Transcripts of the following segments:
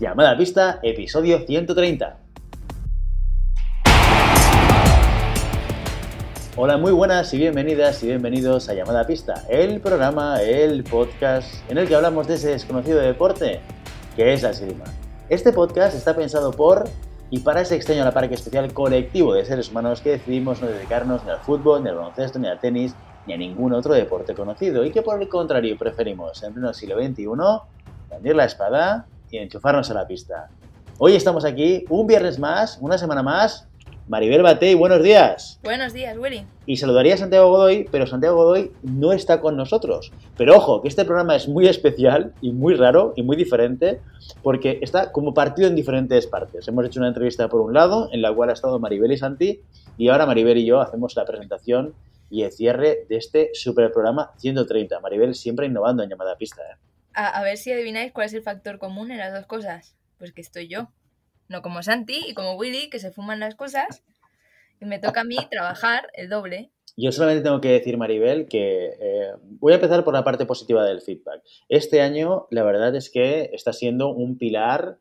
Llamada pista, episodio 130. Hola, muy buenas y bienvenidas y bienvenidos a Llamada Pista, el programa, el podcast en el que hablamos de ese desconocido deporte que es la esgrima. Este podcast está pensado por y para ese extraño la parque especial colectivo de seres humanos que decidimos no dedicarnos ni al fútbol, ni al baloncesto, ni al tenis, ni a ningún otro deporte conocido y que por el contrario preferimos en pleno siglo XXI rendir la espada y enchufarnos a la pista. Hoy estamos aquí, un viernes más, una semana más. Maribel Batey, buenos días. Buenos días, Willy. Y saludaría a Santiago Godoy, pero Santiago Godoy no está con nosotros. Pero ojo, que este programa es muy especial y muy raro y muy diferente, porque está como partido en diferentes partes. Hemos hecho una entrevista por un lado, en la cual ha estado Maribel y Santi, y ahora Maribel y yo hacemos la presentación y el cierre de este super programa 130. Maribel siempre innovando en llamada pista. ¿eh? a, ver si adivináis cuál es el factor común en las dos cosas. Pues que estoy yo. No como Santi y como Willy, que se fuman las cosas. Y me toca a mí trabajar el doble. Yo solamente tengo que decir, Maribel, que eh, voy a empezar por la parte positiva del feedback. Este año, la verdad es que está siendo un pilar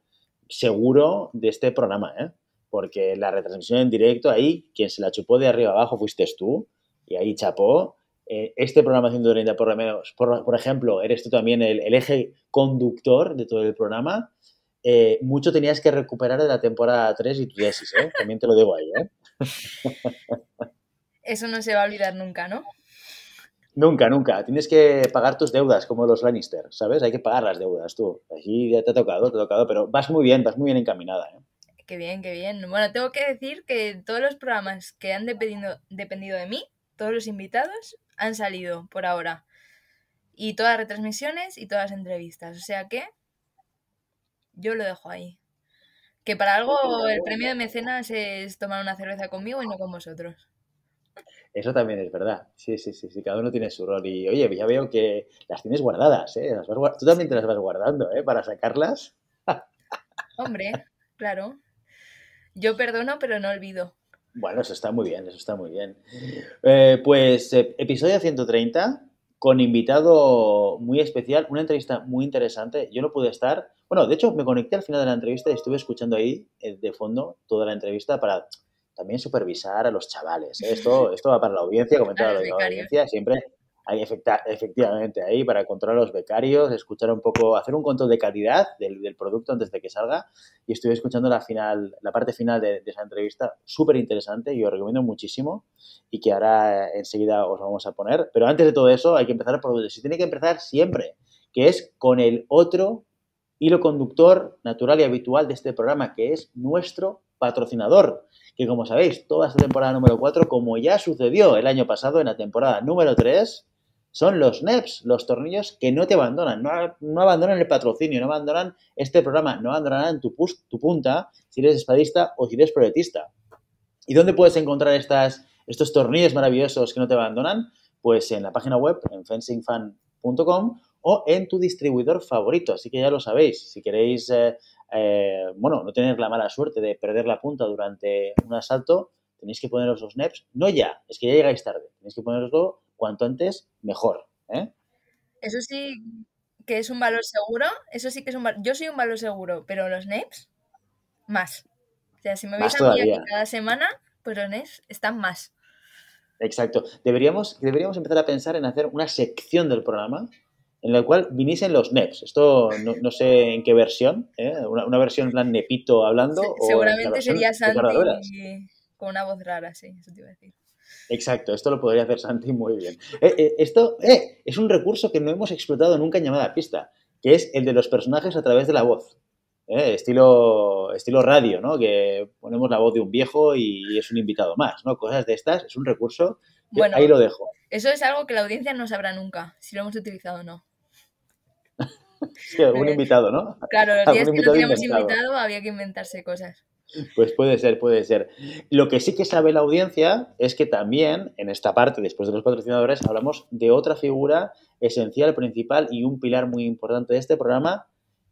seguro de este programa, ¿eh? porque la retransmisión en directo, ahí quien se la chupó de arriba abajo fuiste tú, y ahí chapó, eh, este programa 130, por lo menos, por, ejemplo, eres tú también el, eje conductor de todo el programa, eh, mucho tenías que recuperar de la temporada 3 y tu tesis, ¿eh? También te lo debo ahí, ¿eh? Eso no se va a olvidar nunca, ¿no? Nunca, nunca. Tienes que pagar tus deudas, como los Lannister, ¿sabes? Hay que pagar las deudas tú. Aquí ya te ha tocado, te ha tocado, pero vas muy bien, vas muy bien encaminada. Qué bien, qué bien. Bueno, tengo que decir que todos los programas que han dependido de mí, todos los invitados, han salido por ahora. Y todas retransmisiones y todas entrevistas. O sea que yo lo dejo ahí. Que para algo pues, el premio de mecenas es tomar una cerveza conmigo y no con vosotros. Eso también es verdad. Sí, sí, sí, cada uno tiene su rol. Y oye, ya veo que las tienes guardadas, ¿eh? tú también te las vas guardando, ¿eh? Para sacarlas. Hombre, claro. Yo perdono, pero no olvido. Bueno, eso está muy bien, eso está muy bien. Eh, pues eh, episodio 130 con invitado muy especial, una entrevista muy interesante. Yo no pude estar, bueno, de hecho me conecté al final de la entrevista y estuve escuchando ahí eh, de fondo toda la entrevista para también supervisar a los chavales. Esto, esto va para la audiencia, comentar a la audiencia siempre ahí efectivamente ahí para controlar a los becarios, escuchar un poco, hacer un control de calidad del, producto antes de que salga. Y estoy escuchando la final, la parte final de, de esa entrevista, súper interesante y os recomiendo muchísimo y que ahora eh, enseguida os vamos a poner. Pero antes de todo eso hay que empezar por donde se tiene que empezar siempre, que es con el otro hilo conductor natural y habitual de este programa, que es nuestro patrocinador, que como sabéis, toda esta temporada número 4, como ya sucedió el año pasado en la temporada número 3, son los NEPs, los tornillos que no te abandonan, no, abandonan el patrocinio, no abandonan este programa, no abandonarán tu, tu punta si eres espadista o si eres proyectista. ¿Y dónde puedes encontrar estas, estos tornillos maravillosos que no te abandonan? Pues en la página web, en fencingfan.com o en tu distribuidor favorito. Así que ya lo sabéis, si queréis, eh, eh, bueno, no tener la mala suerte de perder la punta durante un asalto, tenéis que poneros los NEPs, no ya, es que ya llegáis tarde, tenéis que poneroslo cuanto antes, mejor. ¿eh? Eso sí que es un valor seguro, eso sí que es un yo soy un valor seguro, pero los NEPs, más. O sea, si me veis a mí aquí cada semana, pues los NEPs están más. Exacto. Deberíamos, deberíamos empezar a pensar en hacer una sección del programa en la cual viniesen los NEPs. Esto no, sé en qué versión, ¿eh? una, versión en Nepito hablando. seguramente sería Santi con una voz rara, sí, eso te iba a decir. Exacto, esto lo podría hacer Santi muy bien. Eh, eh, esto eh, es un recurso que no hemos explotado nunca en llamada a pista, que es el de los personajes a través de la voz. estilo, estilo radio, ¿no? Que ponemos la voz de un viejo y es un invitado más, ¿no? Cosas de estas, es un recurso. bueno, ahí lo dejo. Eso es algo que la audiencia no sabrá nunca, si lo hemos utilizado o no. un invitado, ¿no? Claro, los días que no teníamos invitado había que inventarse cosas. Pues puede ser, puede ser. Lo que sí que sabe la audiencia es que también en esta parte, después de los patrocinadores, hablamos de otra figura esencial, principal y un pilar muy importante de este programa,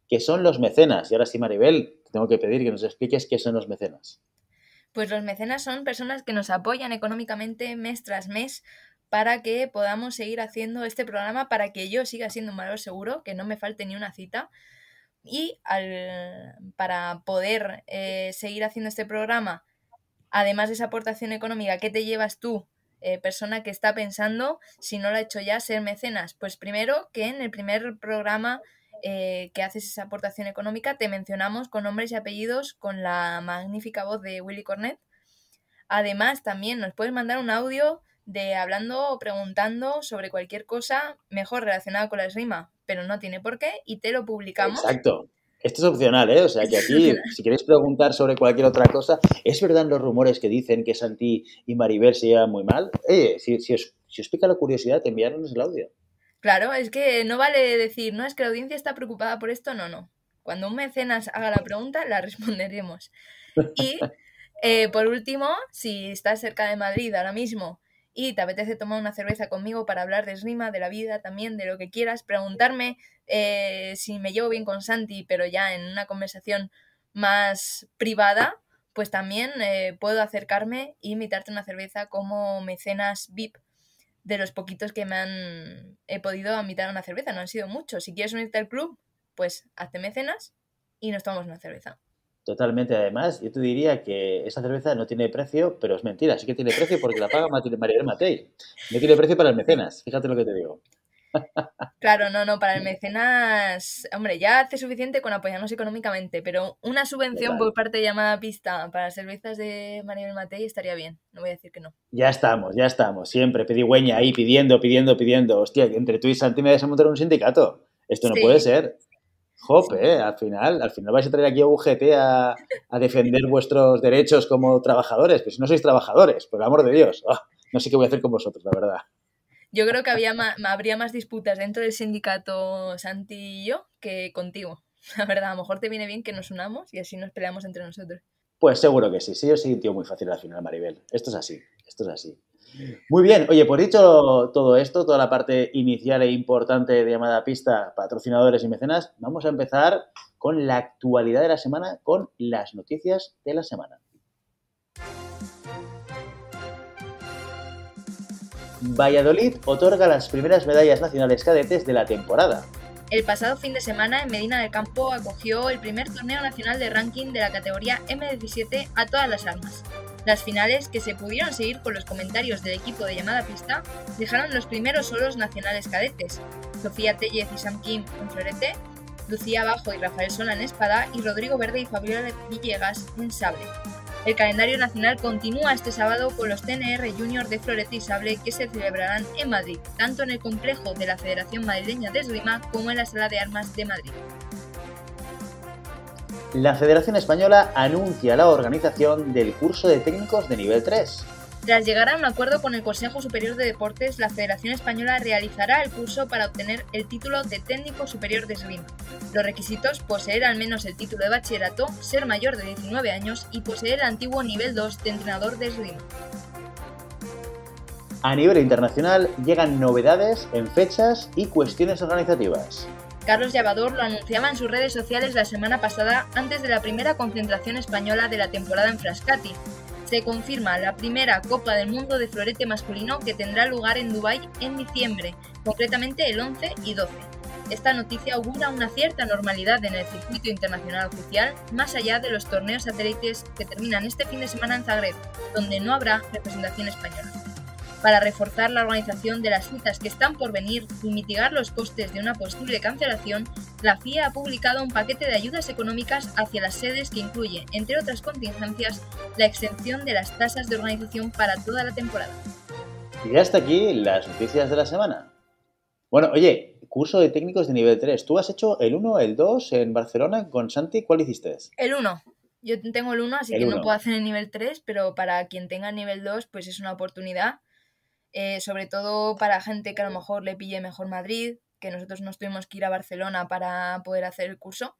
que son los mecenas. Y ahora sí, Maribel, tengo que pedir que nos expliques qué son los mecenas. Pues los mecenas son personas que nos apoyan económicamente mes tras mes para que podamos seguir haciendo este programa, para que yo siga siendo un valor seguro, que no me falte ni una cita y al, para poder eh, seguir haciendo este programa, además de esa aportación económica, ¿qué te llevas tú, eh, persona que está pensando, si no lo ha hecho ya, ser mecenas? Pues primero que en el primer programa eh, que haces esa aportación económica te mencionamos con nombres y apellidos con la magnífica voz de Willy Cornet. Además, también nos puedes mandar un audio de hablando o preguntando sobre cualquier cosa mejor relacionada con la esgrima, pero no tiene por qué y te lo publicamos. Exacto. Esto es opcional, ¿eh? O sea, que aquí, si queréis preguntar sobre cualquier otra cosa, ¿es verdad los rumores que dicen que Santi y Maribel se llevan muy mal? si, os, pica la curiosidad, enviarnos el audio. Claro, es que no vale decir, no, es que la audiencia está preocupada por esto, no, no. Cuando un mecenas haga la pregunta, la responderemos. Y, eh, por último, si estás cerca de Madrid ahora mismo y te apetece tomar una cerveza conmigo para hablar de esgrima, de la vida, también de lo que quieras, preguntarme eh, si me llevo bien con Santi, pero ya en una conversación más privada, pues también eh, puedo acercarme e invitarte una cerveza como mecenas VIP de los poquitos que me han he podido invitar una cerveza, no han sido muchos. Si quieres unirte al club, pues hazte mecenas y nos tomamos una cerveza. Totalmente, además, yo te diría que esa cerveza no tiene precio, pero es mentira, sí que tiene precio porque la paga Mariel Matei. No tiene precio para el mecenas, fíjate lo que te digo. Claro, no, no, para el mecenas, hombre, ya hace suficiente con apoyarnos económicamente, pero una subvención por parte de llamada pista para cervezas de Mariel Matei estaría bien, no voy a decir que no. Ya estamos, ya estamos, siempre pedigüeña ahí pidiendo, pidiendo, pidiendo. Hostia, entre tú y Santi me vas a montar un sindicato. Esto no puede ser. Jope, eh, al final, al final vais a traer aquí a UGT a, defender vuestros derechos como trabajadores, pero si no sois trabajadores, por el amor de Dios, ah, no sé qué voy a hacer con vosotros, la verdad. Yo creo que había habría más disputas dentro del sindicato Santi y yo que contigo. La verdad, a lo mejor te viene bien que nos unamos y así nos peleamos entre nosotros. Pues seguro que sí, sí, yo soy un tío muy fácil al final, Maribel. Esto es así, esto es así. Muy bien, oye, por pues dicho todo esto, toda la parte inicial e importante de llamada pista, patrocinadores y mecenas, vamos a empezar con la actualidad de la semana, con las noticias de la semana. Valladolid otorga las primeras medallas nacionales cadetes de la temporada. El pasado fin de semana en Medina del Campo acogió el primer torneo nacional de ranking de la categoría M17 a todas las armas, las finales, que se pudieron seguir con los comentarios del equipo de llamada pista, dejaron los primeros solos nacionales cadetes. Sofía Tellez y Sam Kim en florete, Lucía Bajo y Rafael Sola en espada y Rodrigo Verde y Fabiola Villegas en sable. El calendario nacional continúa este sábado con los TNR Juniors de Florete y Sable que se celebrarán en Madrid, tanto en el complejo de la Federación Madrileña de Esgrima como en la Sala de Armas de Madrid la Federación Española anuncia la organización del curso de técnicos de nivel 3. Tras llegar a un acuerdo con el Consejo Superior de Deportes, la Federación Española realizará el curso para obtener el título de técnico superior de Slim. Los requisitos, poseer al menos el título de bachillerato, ser mayor de 19 años y poseer el antiguo nivel 2 de entrenador de Slim. A nivel internacional llegan novedades en fechas y cuestiones organizativas. Carlos Llavador lo anunciaba en sus redes sociales la semana pasada antes de la primera concentración española de la temporada en Frascati. Se confirma la primera Copa del Mundo de Florete Masculino que tendrá lugar en Dubái en diciembre, concretamente el 11 y 12. Esta noticia augura una cierta normalidad en el circuito internacional oficial, más allá de los torneos satélites que terminan este fin de semana en Zagreb, donde no habrá representación española para reforzar la organización de las citas que están por venir y mitigar los costes de una posible cancelación, la FIA ha publicado un paquete de ayudas económicas hacia las sedes que incluye, entre otras contingencias, la exención de las tasas de organización para toda la temporada. Y hasta aquí las noticias de la semana. Bueno, oye, curso de técnicos de nivel 3. ¿Tú has hecho el 1, el 2 en Barcelona con Santi? ¿Cuál hiciste? El 1. Yo tengo el 1, así que no puedo hacer el nivel 3, pero para quien tenga el nivel 2, pues es una oportunidad. Eh, sobre todo para gente que a lo mejor le pille mejor Madrid, que nosotros nos tuvimos que ir a Barcelona para poder hacer el curso,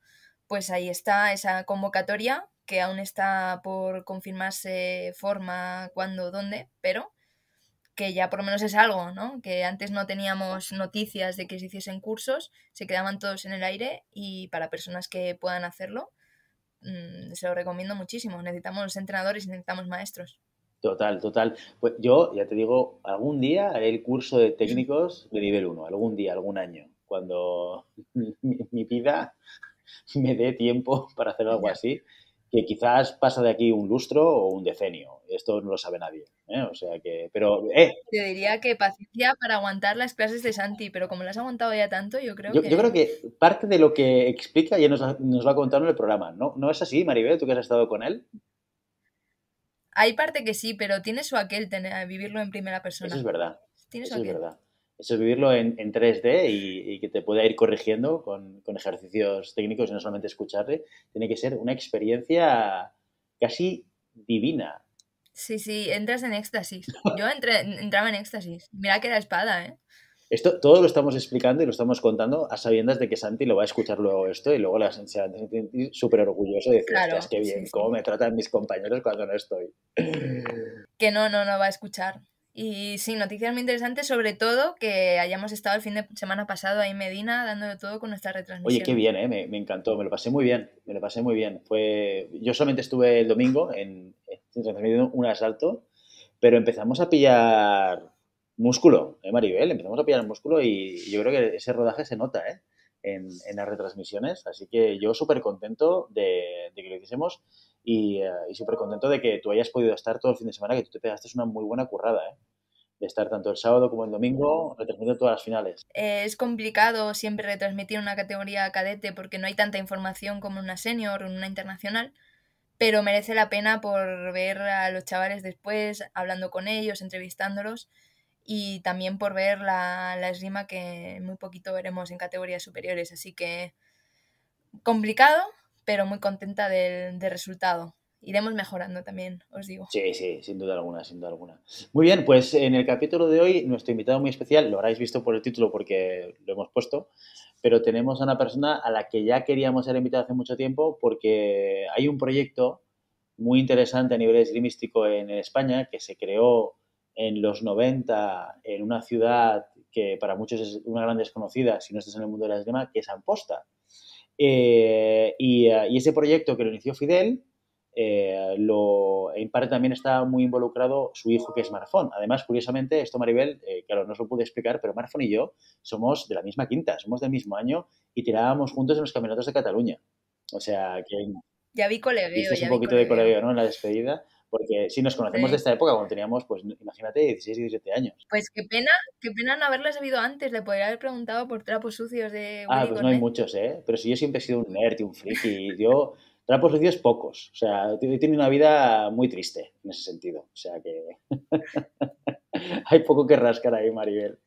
pues ahí está esa convocatoria que aún está por confirmarse forma, cuándo, dónde, pero que ya por lo menos es algo, ¿no? Que antes no teníamos noticias de que se hiciesen cursos, se quedaban todos en el aire y para personas que puedan hacerlo, mm, se lo recomiendo muchísimo. Necesitamos entrenadores y necesitamos maestros. Total, total. Pues yo, ya te digo, algún día haré el curso de técnicos de nivel 1, algún día, algún año, cuando mi, vida me dé tiempo para hacer algo así, que quizás pasa de aquí un lustro o un decenio. Esto no lo sabe nadie. ¿eh? O sea que, pero... Eh. Te diría que paciencia para aguantar las clases de Santi, pero como las has aguantado ya tanto, yo creo que... Yo creo que parte de lo que explica ya nos, nos va a contar en el programa. ¿No, ¿No es así, Maribel, tú que has estado con él? Hay parte que sí, pero tiene su aquel tener, eh, vivirlo en primera persona. Eso es verdad. Eso es vivirlo en, 3D y, que te pueda ir corrigiendo con, ejercicios técnicos y no solamente escucharle. Tiene que ser una experiencia casi divina. Sí, sí, entras en éxtasis. Yo entré, entraba en éxtasis. Mira que la espada, ¿eh? Esto todo lo estamos explicando y lo estamos contando a sabiendas de que Santi lo va a escuchar luego esto y luego la sentir súper orgulloso y decir, qué bien, cómo me tratan mis compañeros cuando no estoy. Que no, no, no va a escuchar. Y sí, noticias muy interesantes, sobre todo que hayamos estado el fin de semana pasado ahí en Medina dándolo todo con nuestra retransmisión. Oye, qué bien, ¿eh? me, encantó, me lo pasé muy bien, me lo pasé muy bien. Fue... Yo solamente estuve el domingo en, en un asalto, pero empezamos a pillar músculo, ¿eh, Maribel? Empezamos a pillar el músculo y yo creo que ese rodaje se nota, ¿eh? En, las retransmisiones, así que yo súper contento de, que lo hiciésemos y, eh, súper contento de que tú hayas podido estar todo el fin de semana, que tú te pegaste una muy buena currada, ¿eh? de estar tanto el sábado como el domingo retransmitiendo todas las finales. Eh, es complicado siempre retransmitir una categoría cadete porque no hay tanta información como una senior o una internacional, pero merece la pena por ver a los chavales después, hablando con ellos, entrevistándolos y también por ver la, esgrima que muy poquito veremos en categorías superiores. Así que complicado, pero muy contenta del, resultado iremos mejorando también, os digo. Sí, sí, sin duda alguna, sin duda alguna. Muy bien, pues en el capítulo de hoy, nuestro invitado muy especial, lo habréis visto por el título porque lo hemos puesto, pero tenemos a una persona a la que ya queríamos ser invitado hace mucho tiempo porque hay un proyecto muy interesante a nivel esgrimístico en España que se creó en los 90 en una ciudad que para muchos es una gran desconocida si no estás en el mundo de la esgrima, que es Amposta. Eh, eh, y, ese proyecto que lo inició Fidel, eh, lo, en parte también está muy involucrado su hijo que es Marfón. Además, curiosamente, esto Maribel, claro, no se lo pude explicar, pero Marfón y yo somos de la misma quinta, somos del mismo año y tirábamos juntos en los campeonatos de Cataluña. O sea, que... Ya vi un poquito de colegio ¿no? En la despedida. Porque si nos conocemos de esta época, cuando teníamos, pues imagínate, 16, 17 años. Pues qué pena, qué pena no haberla sabido antes. Le podría haber preguntado por trapos sucios de. Ah, pues no hay muchos, ¿eh? Pero si yo siempre he sido un nerd y un friki. yo, trapos sucios, pocos. O sea, tiene una vida muy triste en ese sentido. O sea que. hay poco que rascar ahí, Maribel.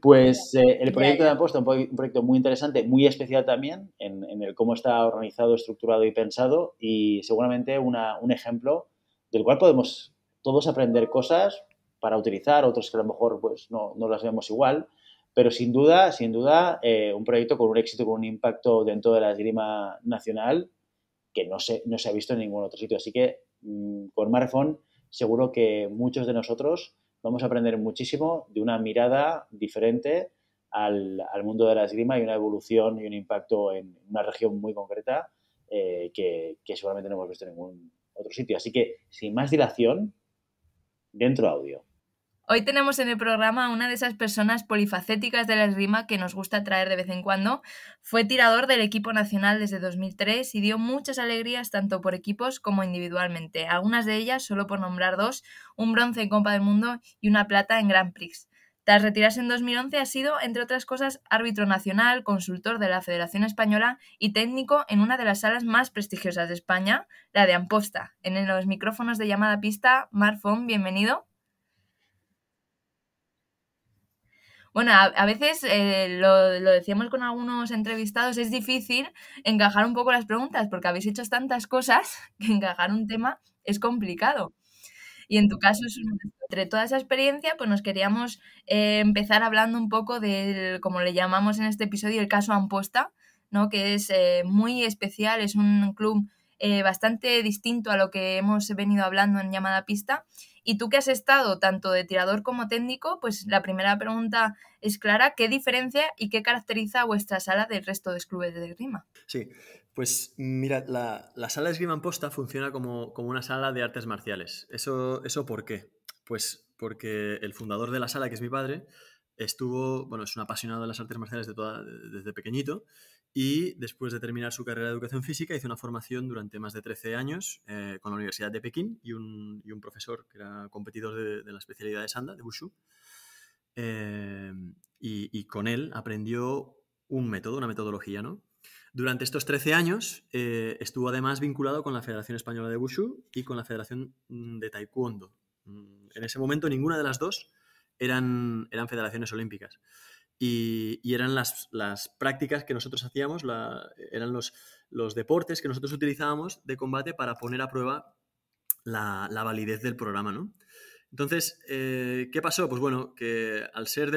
Pues eh, el proyecto de Amposta, un proyecto muy interesante, muy especial también en, el cómo está organizado, estructurado y pensado y seguramente una, un ejemplo del cual podemos todos aprender cosas para utilizar, otros que a lo mejor pues, no, las vemos igual, pero sin duda, sin duda, eh, un proyecto con un éxito, con un impacto dentro de la esgrima nacional que no se, no se ha visto en ningún otro sitio. Así que mm, con Marathon seguro que muchos de nosotros vamos a aprender muchísimo de una mirada diferente al, mundo de la esgrima y una evolución y un impacto en una región muy concreta eh, que, que seguramente no hemos visto en ningún otro sitio. Así que, sin más dilación, dentro audio. Hoy tenemos en el programa a una de esas personas polifacéticas de la rima que nos gusta traer de vez en cuando. Fue tirador del equipo nacional desde 2003 y dio muchas alegrías tanto por equipos como individualmente. Algunas de ellas, solo por nombrar dos, un bronce en Copa del Mundo y una plata en Grand Prix. Tras retirarse en 2011 ha sido, entre otras cosas, árbitro nacional, consultor de la Federación Española y técnico en una de las salas más prestigiosas de España, la de Amposta. En los micrófonos de llamada pista, Marfón, bienvenido. Bueno, a, veces eh, lo, lo, decíamos con algunos entrevistados, es difícil encajar un poco las preguntas porque habéis hecho tantas cosas que encajar un tema es complicado. Y en tu caso Entre toda esa experiencia, pues nos queríamos eh, empezar hablando un poco del, como le llamamos en este episodio, el caso Amposta, ¿no? que es eh, muy especial, es un club eh, bastante distinto a lo que hemos venido hablando en llamada pista. Y tú que has estado tanto de tirador como técnico, pues la primera pregunta es clara, ¿qué diferencia y qué caracteriza a vuestra sala del resto de clubes de Rima? Sí, pues mira, la, la sala de esgrima posta funciona como, una sala de artes marciales. ¿Eso, ¿Eso por qué? Pues porque el fundador de la sala, que es mi padre, estuvo, bueno, es un apasionado de las artes marciales desde pequeñito y después de terminar su carrera de educación física hizo una formación durante más de 13 años eh, con la Universidad de Pekín y un, profesor que era competidor de, la especialidad de Sanda, de Wushu. Eh, y, y, con él aprendió un método, una metodología, ¿no? Durante estos 13 años eh, estuvo además vinculado con la Federación Española de Wushu y con la Federación mm, de Taekwondo. Mm, en ese momento ninguna de las dos eran, eran federaciones olímpicas. Y, eran las, prácticas que nosotros hacíamos, eran los, los deportes que nosotros utilizábamos de combate para poner a prueba la, la validez del programa, ¿no? Entonces, eh, ¿qué pasó? Pues bueno, que al ser,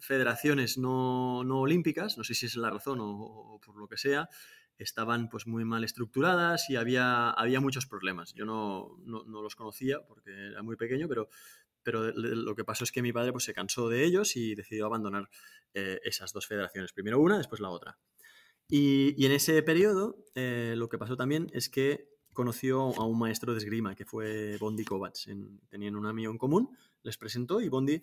federaciones no, olímpicas, no sé si es la razón o, por lo que sea, estaban pues muy mal estructuradas y había, muchos problemas. Yo no, los conocía porque era muy pequeño, pero, lo que pasó es que mi padre pues, se cansó de ellos y decidió abandonar eh, esas dos federaciones, primero una, después la otra. Y, en ese periodo eh, lo que pasó también es que conoció a un maestro de esgrima que fue Bondi Kovacs. tenían un amigo en común, les presentó y Bondi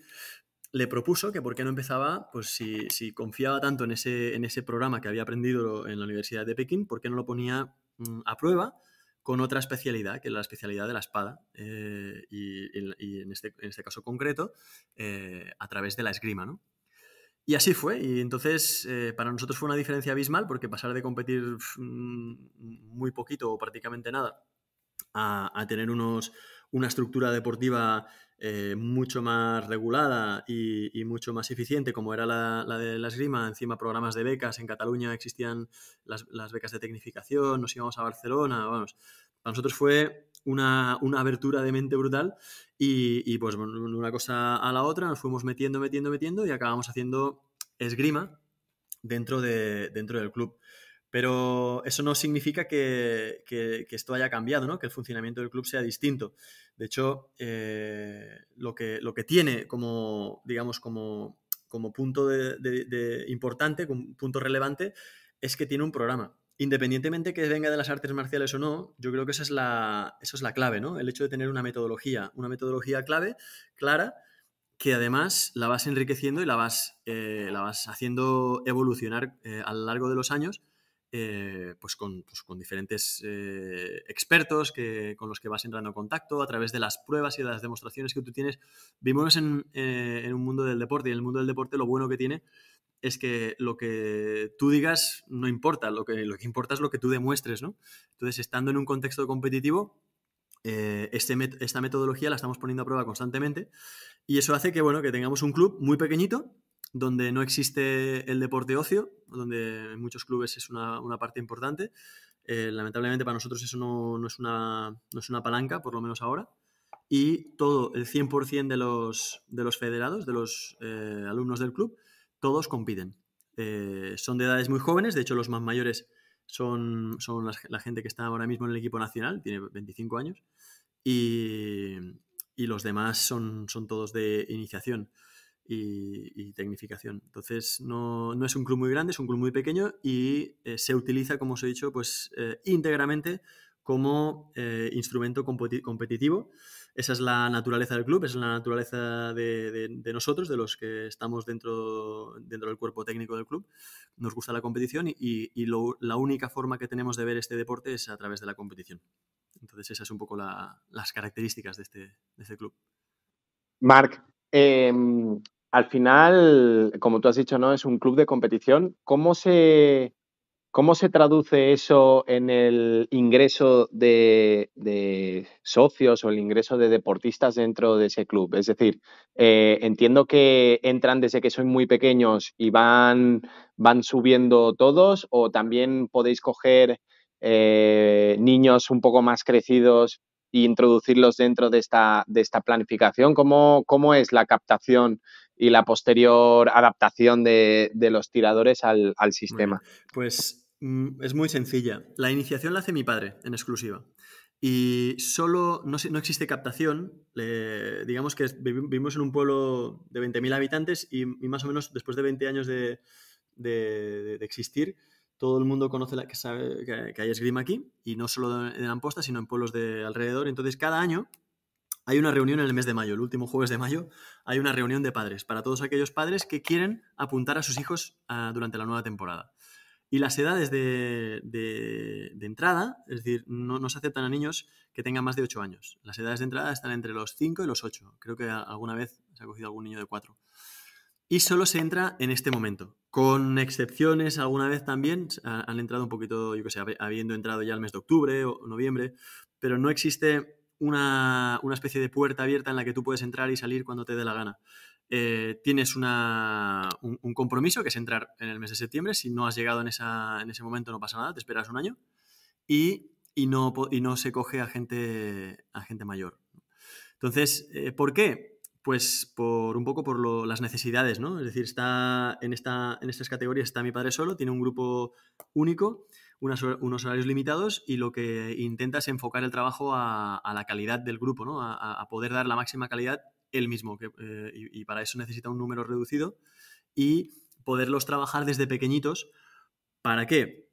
le propuso que por qué no empezaba, pues si, confiaba tanto en ese, en ese programa que había aprendido en la Universidad de Pekín, por qué no lo ponía mm, a prueba con otra especialidad, que es la especialidad de la espada, eh, y, este, en, este, caso concreto, eh, a través de la esgrima, ¿no? Y así fue. Y entonces eh, para nosotros fue una diferencia abismal porque pasar de competir mm, muy poquito o prácticamente nada a, tener unos, una estructura deportiva eh, mucho más regulada y, mucho más eficiente, como era la, de la esgrima, encima programas de becas, en Cataluña existían las, las becas de tecnificación, nos íbamos a Barcelona, vamos. Para nosotros fue una, abertura de mente brutal y, pues una cosa a la otra nos fuimos metiendo, metiendo, metiendo y acabamos haciendo esgrima dentro, de, dentro del club. Pero eso no significa que, esto haya cambiado, ¿no? que el funcionamiento del club sea distinto. De hecho, eh, lo, que, lo que tiene como, digamos, como, como punto de, importante, como punto relevante, es que tiene un programa. Independientemente que venga de las artes marciales o no, yo creo que esa es la, eso es la clave, ¿no? El hecho de tener una metodología, una metodología clave, clara, que además la vas enriqueciendo y la vas, eh, la vas haciendo evolucionar eh, a lo largo de los años, eh, pues, pues, con, diferentes expertos que, con los que vas entrando en contacto, a través de las pruebas y de las demostraciones que tú tienes. Vimos en, en un mundo del deporte y en el mundo del deporte lo bueno que tiene es que lo que tú digas no importa, lo que, lo importa es lo que tú demuestres, ¿no? Entonces, estando en un contexto competitivo, eh, este esta metodología la estamos poniendo a prueba constantemente y eso hace que, bueno, que tengamos un club muy pequeñito donde no existe el deporte ocio, donde en muchos clubes es una, parte importante. Eh, lamentablemente para nosotros eso no, es una, palanca, por lo menos ahora. Y todo, el 100% de los, de los federados, de los eh, alumnos del club, todos compiten. Eh, son de edades muy jóvenes, de hecho los más mayores son, son la, gente que está ahora mismo en el equipo nacional, tiene 25 años, y, los demás son, son todos de iniciación y, tecnificación. Entonces no, no, es un club muy grande, es un club muy pequeño y eh, se utiliza, como os he dicho, pues eh, íntegramente como instrumento competitivo esa es la naturaleza del club, es la naturaleza de, nosotros, de los que estamos dentro, dentro del cuerpo técnico del club. Nos gusta la competición y, la única forma que tenemos de ver este deporte es a través de la competición. Entonces, esas son un poco las características de este, este club. Marc, em, al final, como tú has dicho, ¿no? Es un club de competición. ¿Cómo se, ¿Cómo se traduce eso en el ingreso de, socios o el ingreso de deportistas dentro de ese club? Es decir, eh, entiendo que entran desde que son muy pequeños y van, van subiendo todos o también podéis coger eh, niños un poco más crecidos e introducirlos dentro de esta, de esta planificación. ¿Cómo, ¿Cómo es la captación y la posterior adaptación de, los tiradores al, sistema? pues mm, es muy sencilla. La iniciación la hace mi padre en exclusiva. Y solo no, no existe captación. digamos que vivimos en un pueblo de 20.000 habitantes y, más o menos después de 20 años de, existir, todo el mundo conoce la, que, sabe, que, hay esgrima aquí y no solo en Amposta, sino en pueblos de alrededor. Entonces, cada año hay una reunión en el mes de mayo, el último jueves de mayo, hay una reunión de padres para todos aquellos padres que quieren apuntar a sus hijos ah, durante la nueva temporada. Y las edades de, entrada, es decir, no, se aceptan a niños que tengan más de 8 años. Las edades de entrada están entre los 5 y los 8. Creo que alguna vez se ha cogido algún niño de 4. Y solo se entra en este momento. Con excepciones, alguna vez también han entrado un poquito, yo que sé, habiendo entrado ya el mes de octubre o noviembre, pero no existe una, especie de puerta abierta en la que tú puedes entrar y salir cuando te dé la gana. Eh, tienes un, compromiso que es entrar en el mes de septiembre. Si no has llegado en, ese momento, no pasa nada, te esperas un año. Y, no, no se coge a gente, a gente mayor. Entonces, eh, ¿por qué? Pues por un poco por las necesidades, ¿no? Es decir, está esta, en estas categorías está mi padre solo, tiene un grupo único unos horarios limitados y lo que intenta es enfocar el trabajo a, la calidad del grupo, ¿no? a, poder dar la máxima calidad él mismo. Eh, y, para eso necesita un número reducido y poderlos trabajar desde pequeñitos. ¿Para qué?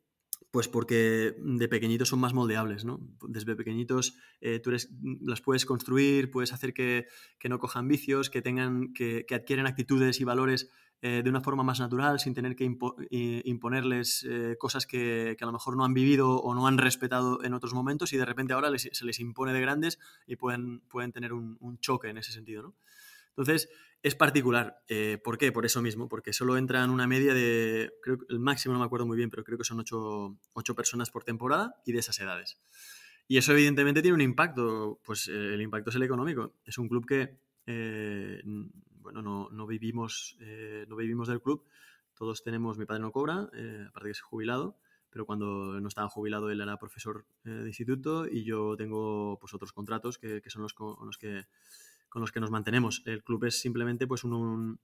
Pues porque de pequeñitos son más moldeables, ¿no? Desde pequeñitos eh, tú las puedes construir, puedes hacer que, que no cojan vicios, que tengan, que, que adquieren actitudes y valores eh, de una forma más natural, sin tener que eh, imponerles eh, cosas que, a lo mejor no han vivido o no han respetado en otros momentos y de repente ahora se les impone de grandes y pueden, pueden tener un, choque en ese sentido. ¿no? Entonces, es particular. ¿Por qué? Por eso mismo, porque solo entran una media de, creo el máximo no me acuerdo muy bien, pero creo que son ocho, personas por temporada y de esas edades. Y eso evidentemente tiene un impacto, pues el impacto es el económico. Es un club que bueno, no, no vivimos, eh, no vivimos del club. Todos tenemos, mi padre no cobra, eh, aparte que es jubilado, pero cuando no estaba jubilado él era profesor eh, de instituto y yo tengo pues otros contratos que, son los con, los que con los que nos mantenemos. El club es simplemente pues un,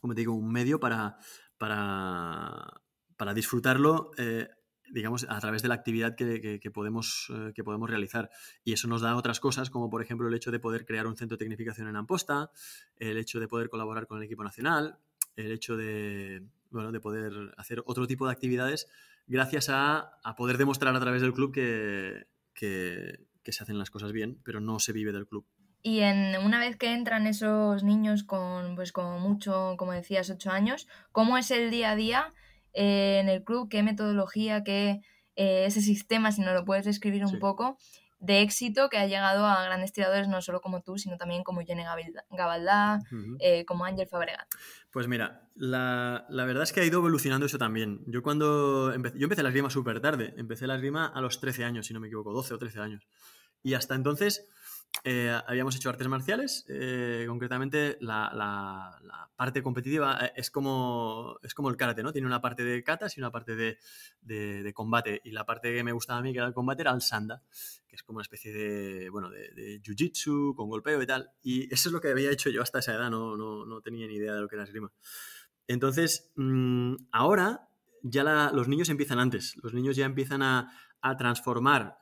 como digo, un medio para, para, para disfrutarlo eh, digamos, a través de la actividad que, eh, que, podemos, realizar. Y eso nos da otras cosas, como por ejemplo el hecho de poder crear un centro de tecnificación en Amposta, el hecho de poder colaborar con el equipo nacional, el hecho de, de poder hacer otro tipo de actividades gracias a, poder demostrar a través del club que, se hacen las cosas bien, pero no se vive del club. Y en, una vez que entran esos niños con, pues, mucho, como decías, ocho años, ¿cómo es el día a día eh, en el club, qué metodología, qué eh, ese sistema, si nos lo puedes describir un poco, de éxito que ha llegado a grandes tiradores, no solo como tú, sino también como Jenny Gabaldá, eh, como Ángel Fabregat. Pues mira, la, verdad es que ha ido evolucionando eso también. Yo cuando empecé, yo empecé la rimas súper tarde, empecé las rimas a los 13 años, si no me equivoco, 12 o 13 años. Y hasta entonces eh, habíamos hecho artes marciales, eh, concretamente la, parte competitiva eh, es como, es como el karate, ¿no? Tiene una parte de katas y una parte de, combate. Y la parte que me gustaba a mí, que era el combate, era el sanda, que es como una especie de, bueno, de, jiu-jitsu con golpeo y tal. Y eso es lo que había hecho yo hasta esa edad, no, tenía ni idea de lo que era esgrima. Entonces, mm, ahora ya los niños empiezan antes, los niños ya empiezan a, transformar,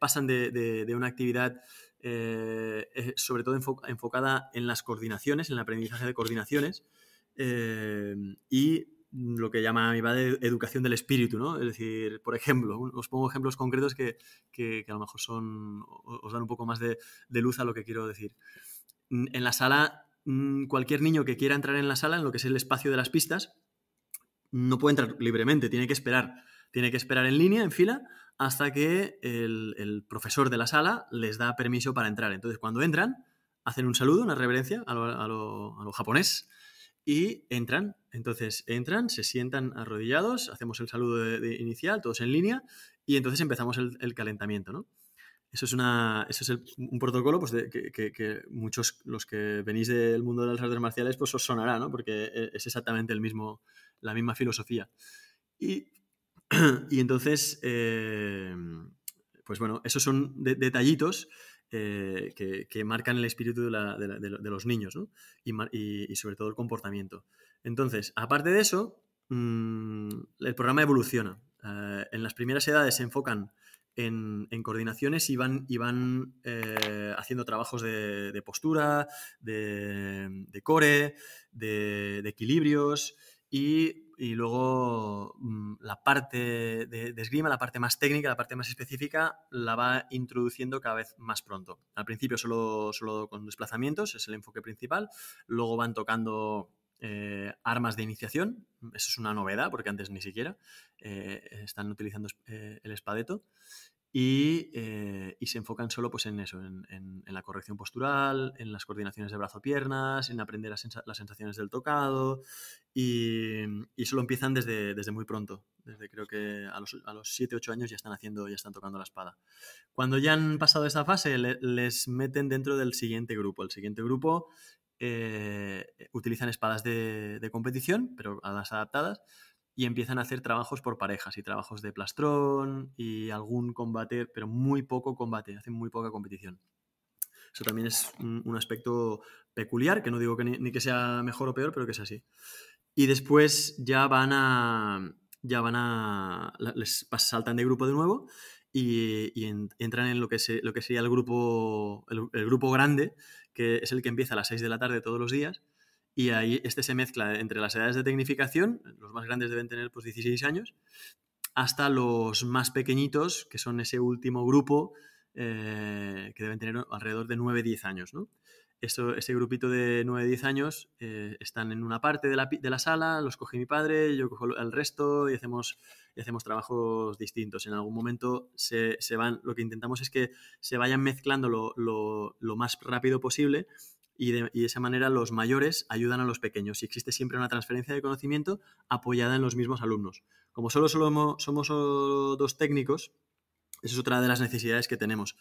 pasan de, de una actividad eh, eh, sobre todo enfocada en las coordinaciones, en el aprendizaje de coordinaciones eh, y lo que llama mi de educación del espíritu, ¿no? Es decir, por ejemplo, os pongo ejemplos concretos que, que, a lo mejor son, os dan un poco más de, de luz a lo que quiero decir. Mm, en la sala, mm, cualquier niño que quiera entrar en la sala, en lo que es el espacio de las pistas, no puede entrar libremente, tiene que esperar. Tiene que esperar en línea, en fila, hasta que el, profesor de la sala les da permiso para entrar. Entonces, cuando entran, hacen un saludo, una reverencia a lo, japonés y entran. Entonces, entran, se sientan arrodillados, hacemos el saludo inicial, todos en línea, y entonces empezamos el, calentamiento, ¿no? Eso es, es un protocolo pues, de, que, que, que, muchos, los que venís del mundo de las artes marciales, pues os sonará, ¿no? Porque eh, es exactamente el mismo, la misma filosofía. Y y entonces, eh, pues bueno, esos son detallitos eh, que, marcan el espíritu de, los niños y, sobre todo el comportamiento. Entonces, aparte de eso, mm, el programa evoluciona. Eh, en las primeras edades se enfocan en, en coordinaciones y van, y van haciendo trabajos de, postura, de, core, de equilibrios y y luego mm, la parte de, esgrima, la parte más técnica, la parte más específica, la va introduciendo cada vez más pronto. Al principio solo, solo con desplazamientos, es el enfoque principal, luego van tocando eh, armas de iniciación, eso es una novedad porque antes ni siquiera eh, están utilizando eh, el espadeto, eh, y, se enfocan solo pues, en eso, en, la corrección postural, en las coordinaciones de brazo-piernas, en aprender las, sensaciones del tocado y, y solo empiezan desde, desde, muy pronto, desde creo que a los, a los 7, 8 años ya están haciendo, ya están tocando la espada. Cuando ya han pasado esa fase les meten dentro del siguiente grupo, el siguiente grupo eh, utilizan espadas de, de competición, pero a las adaptadas, y empiezan a hacer trabajos por parejas y trabajos de plastrón y algún combate, pero muy poco combate, hacen muy poca competición. Eso también es un, aspecto peculiar, que no digo ni, que sea mejor o peor, pero que es así. Y después ya van a. ya van a. les saltan de grupo de nuevo y, entran en lo que, se, lo que sería el grupo, el grupo grande, que es el que empieza a las 6 de la tarde todos los días y ahí este se mezcla entre las edades de tecnificación, los más grandes deben tener pues 16 años, hasta los más pequeñitos, que son ese último grupo eh, que deben tener alrededor de 9-10 años. ¿no? Eso, ese grupito de 9-10 años eh, están en una parte de la, sala, los coge mi padre, yo cojo el resto y hacemos, hacemos trabajos distintos. En algún momento se, van, lo que intentamos es que se vayan mezclando lo, lo más rápido posible y de, y de, esa manera los mayores ayudan a los pequeños y existe siempre una transferencia de conocimiento apoyada en los mismos alumnos. Como solo somos, somos dos técnicos, esa es otra de las necesidades que tenemos.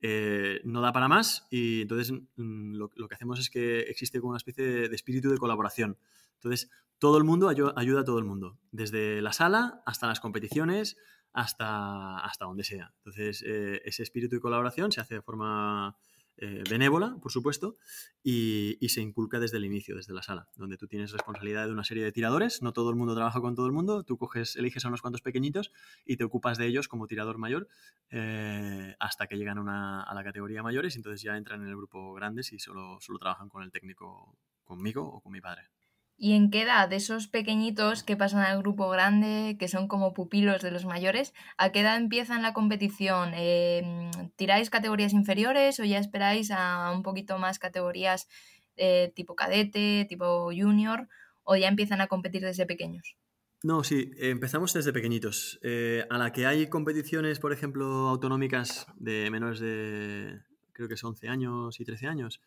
Eh, no da para más y entonces mm, lo, que hacemos es que existe como una especie de, espíritu de colaboración. Entonces, todo el mundo ayuda a todo el mundo, desde la sala hasta las competiciones, hasta, hasta donde sea. Entonces, eh, ese espíritu de colaboración se hace de forma eh, benévola, por supuesto, y, se inculca desde el inicio, desde la sala, donde tú tienes responsabilidad de una serie de tiradores, no todo el mundo trabaja con todo el mundo, tú coges, eliges a unos cuantos pequeñitos y te ocupas de ellos como tirador mayor eh, hasta que llegan a la categoría mayores y entonces ya entran en el grupo grandes y solo, solo trabajan con el técnico conmigo o con mi padre. ¿Y en qué edad esos pequeñitos que pasan al grupo grande, que son como pupilos de los mayores, a qué edad empiezan la competición? Em, ¿Tiráis categorías inferiores o ya esperáis a un poquito más categorías eh, tipo cadete, tipo junior, o ya empiezan a competir desde pequeños? No, sí, empezamos desde pequeñitos. Eh, a la que hay competiciones, por ejemplo, autonómicas de menores de, creo que son 11 años y 13 años,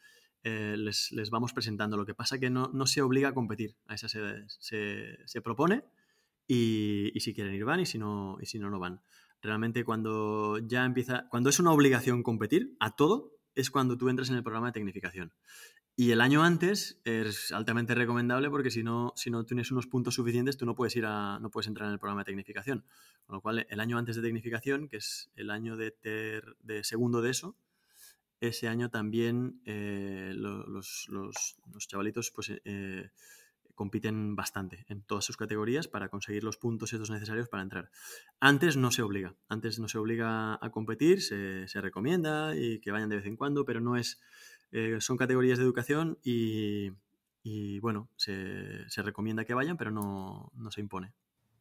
eh, les, vamos presentando. Lo que pasa que no, se obliga a competir a esa Se, se propone y, y, si quieren ir van y si no, y si no, no van. Realmente cuando ya empieza, cuando es una obligación competir a todo, es cuando tú entras en el programa de tecnificación. Y el año antes es altamente recomendable porque si no, si no tienes unos puntos suficientes, tú no puedes, ir a, no puedes entrar en el programa de tecnificación. Con lo cual, el año antes de tecnificación, que es el año de, de segundo de eso, ese año también eh, los, chavalitos pues, eh, eh, compiten bastante en todas sus categorías para conseguir los puntos estos necesarios para entrar. Antes no se obliga, antes no se obliga a competir, se, recomienda y que vayan de vez en cuando, pero no es, son categorías de educación y, bueno, se, recomienda que vayan, pero no, no se impone.